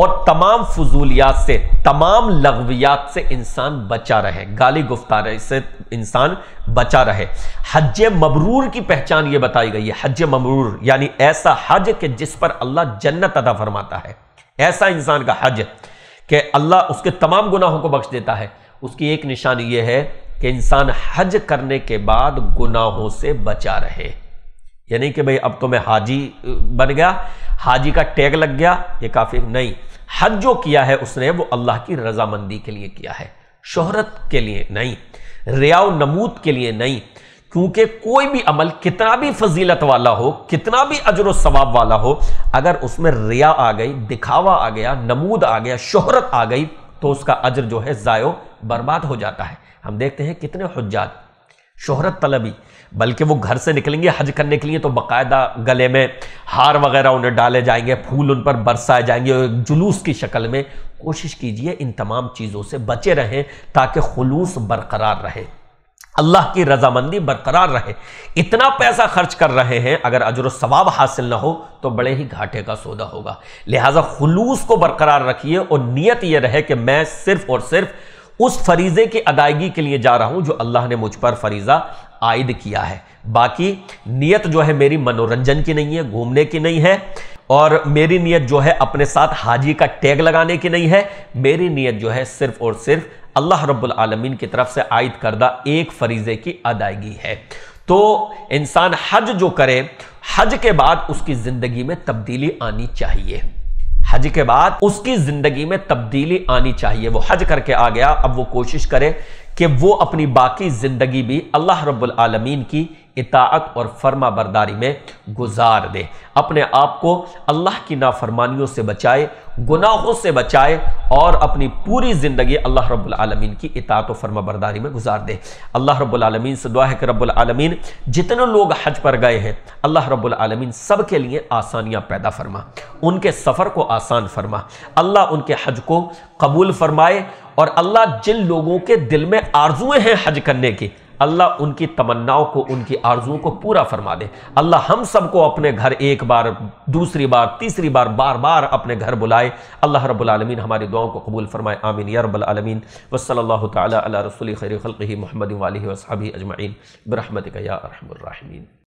और तमाम फजूलियात से तमाम लगवियात से इंसान बचा रहे गाली गुफ्तार से इंसान बचा रहे हज मबरूर की पहचान ये बताई गई है हज मबरूर यानी ऐसा हज के जिस पर अल्लाह जन्नत अदा फरमाता है ऐसा इंसान का हज के अल्लाह उसके तमाम गुनाहों को बख्श देता है उसकी एक निशानी यह है कि इंसान हज करने के बाद गुनाहों से बचा रहे यानी कि भाई अब तो मैं हाजी बन गया हाजी का टैग लग गया ये काफ़ी नहीं हज जो किया है उसने वो अल्लाह की रजामंदी के लिए किया है शोहरत के लिए नहीं रियाव नमूद के लिए नहीं क्योंकि कोई भी अमल कितना भी फजीलत वाला हो कितना भी अजर सवाब वाला हो अगर उसमें रिया आ गई दिखावा आ गया नमूद आ गया शोहरत आ गई तो उसका अजर जो है ज़ायो बर्बाद हो जाता है हम देखते हैं कितने हजात शोहरत तलबी बल्कि वो घर से निकलेंगे हज करने के लिए तो बाकायदा गले में हार वगैरह उन्हें डाले जाएंगे फूल उन पर बरसाए जाएंगे और जुलूस की शक्ल में कोशिश कीजिए इन तमाम चीज़ों से बचे रहें ताकि खलूस बरकरार रहे अल्लाह की रजामंदी बरकरार रहे इतना पैसा खर्च कर रहे हैं अगर अजर सवाब हासिल ना हो तो बड़े ही घाटे का सौदा होगा लिहाजा खलूस को बरकरार रखिए और नीयत यह रहे कि मैं सिर्फ और सिर्फ उस फरीज़े की अदायगी के लिए जा रहा हूँ जो अल्लाह ने मुझ पर फरीज़ा आयद किया है बाकी नियत जो है मेरी मनोरंजन की नहीं है घूमने की नहीं है और मेरी नियत जो है अपने साथ हाजी का टैग लगाने की नहीं है मेरी नियत जो है सिर्फ और सिर्फ अल्लाह रब्बुल आलमीन की तरफ से आयद करदा एक फरीज़े की अदायगी है तो इंसान हज जो करे हज के बाद उसकी ज़िंदगी में तब्दीली आनी चाहिए हज के बाद उसकी ज़िंदगी में तब्दीली आनी चाहिए वो हज करके आ गया अब वो कोशिश करे कि वो अपनी बाकी ज़िंदगी भी अल्लाह रब्बुल आलमीन की इताअत और फर्मा बरदारी में गुजार दे अपने आप को अल्लाह की नाफरमानियों से बचाए गुनाहों से बचाए और अपनी पूरी ज़िंदगी अल्लाह रब्बुल आलमीन की इतात और फर्मा बरदारी में गुजार दे अल्लाह रब्बुल आलमीन से दुआ है कि रब्बुल आलमीन जितने लोग हज पर गए हैं अल्लाह रब्बुल आलमीन सब के लिए आसानियाँ पैदा फरमा उनके सफ़र को आसान फरमा अल्लाह उनके हज को कबूल फरमाए और अल्लाह जिन लोगों के दिल में आरजुएँ हैं हज करने की अल्लाह उनकी तमन्नाओं को उनकी आर्ज़ुओं को पूरा फरमा दे अल्लाह हम सबको अपने घर एक बार दूसरी बार तीसरी बार बार बार अपने घर बुलाए अल्लाह रबालमीन हमारी दुआओं को कबूल फरमाए आमीन यरबालमीन वसल तसूल खैर खल मोहम्मद वाली वसाबी अजमाइन बरहमत या रहमीन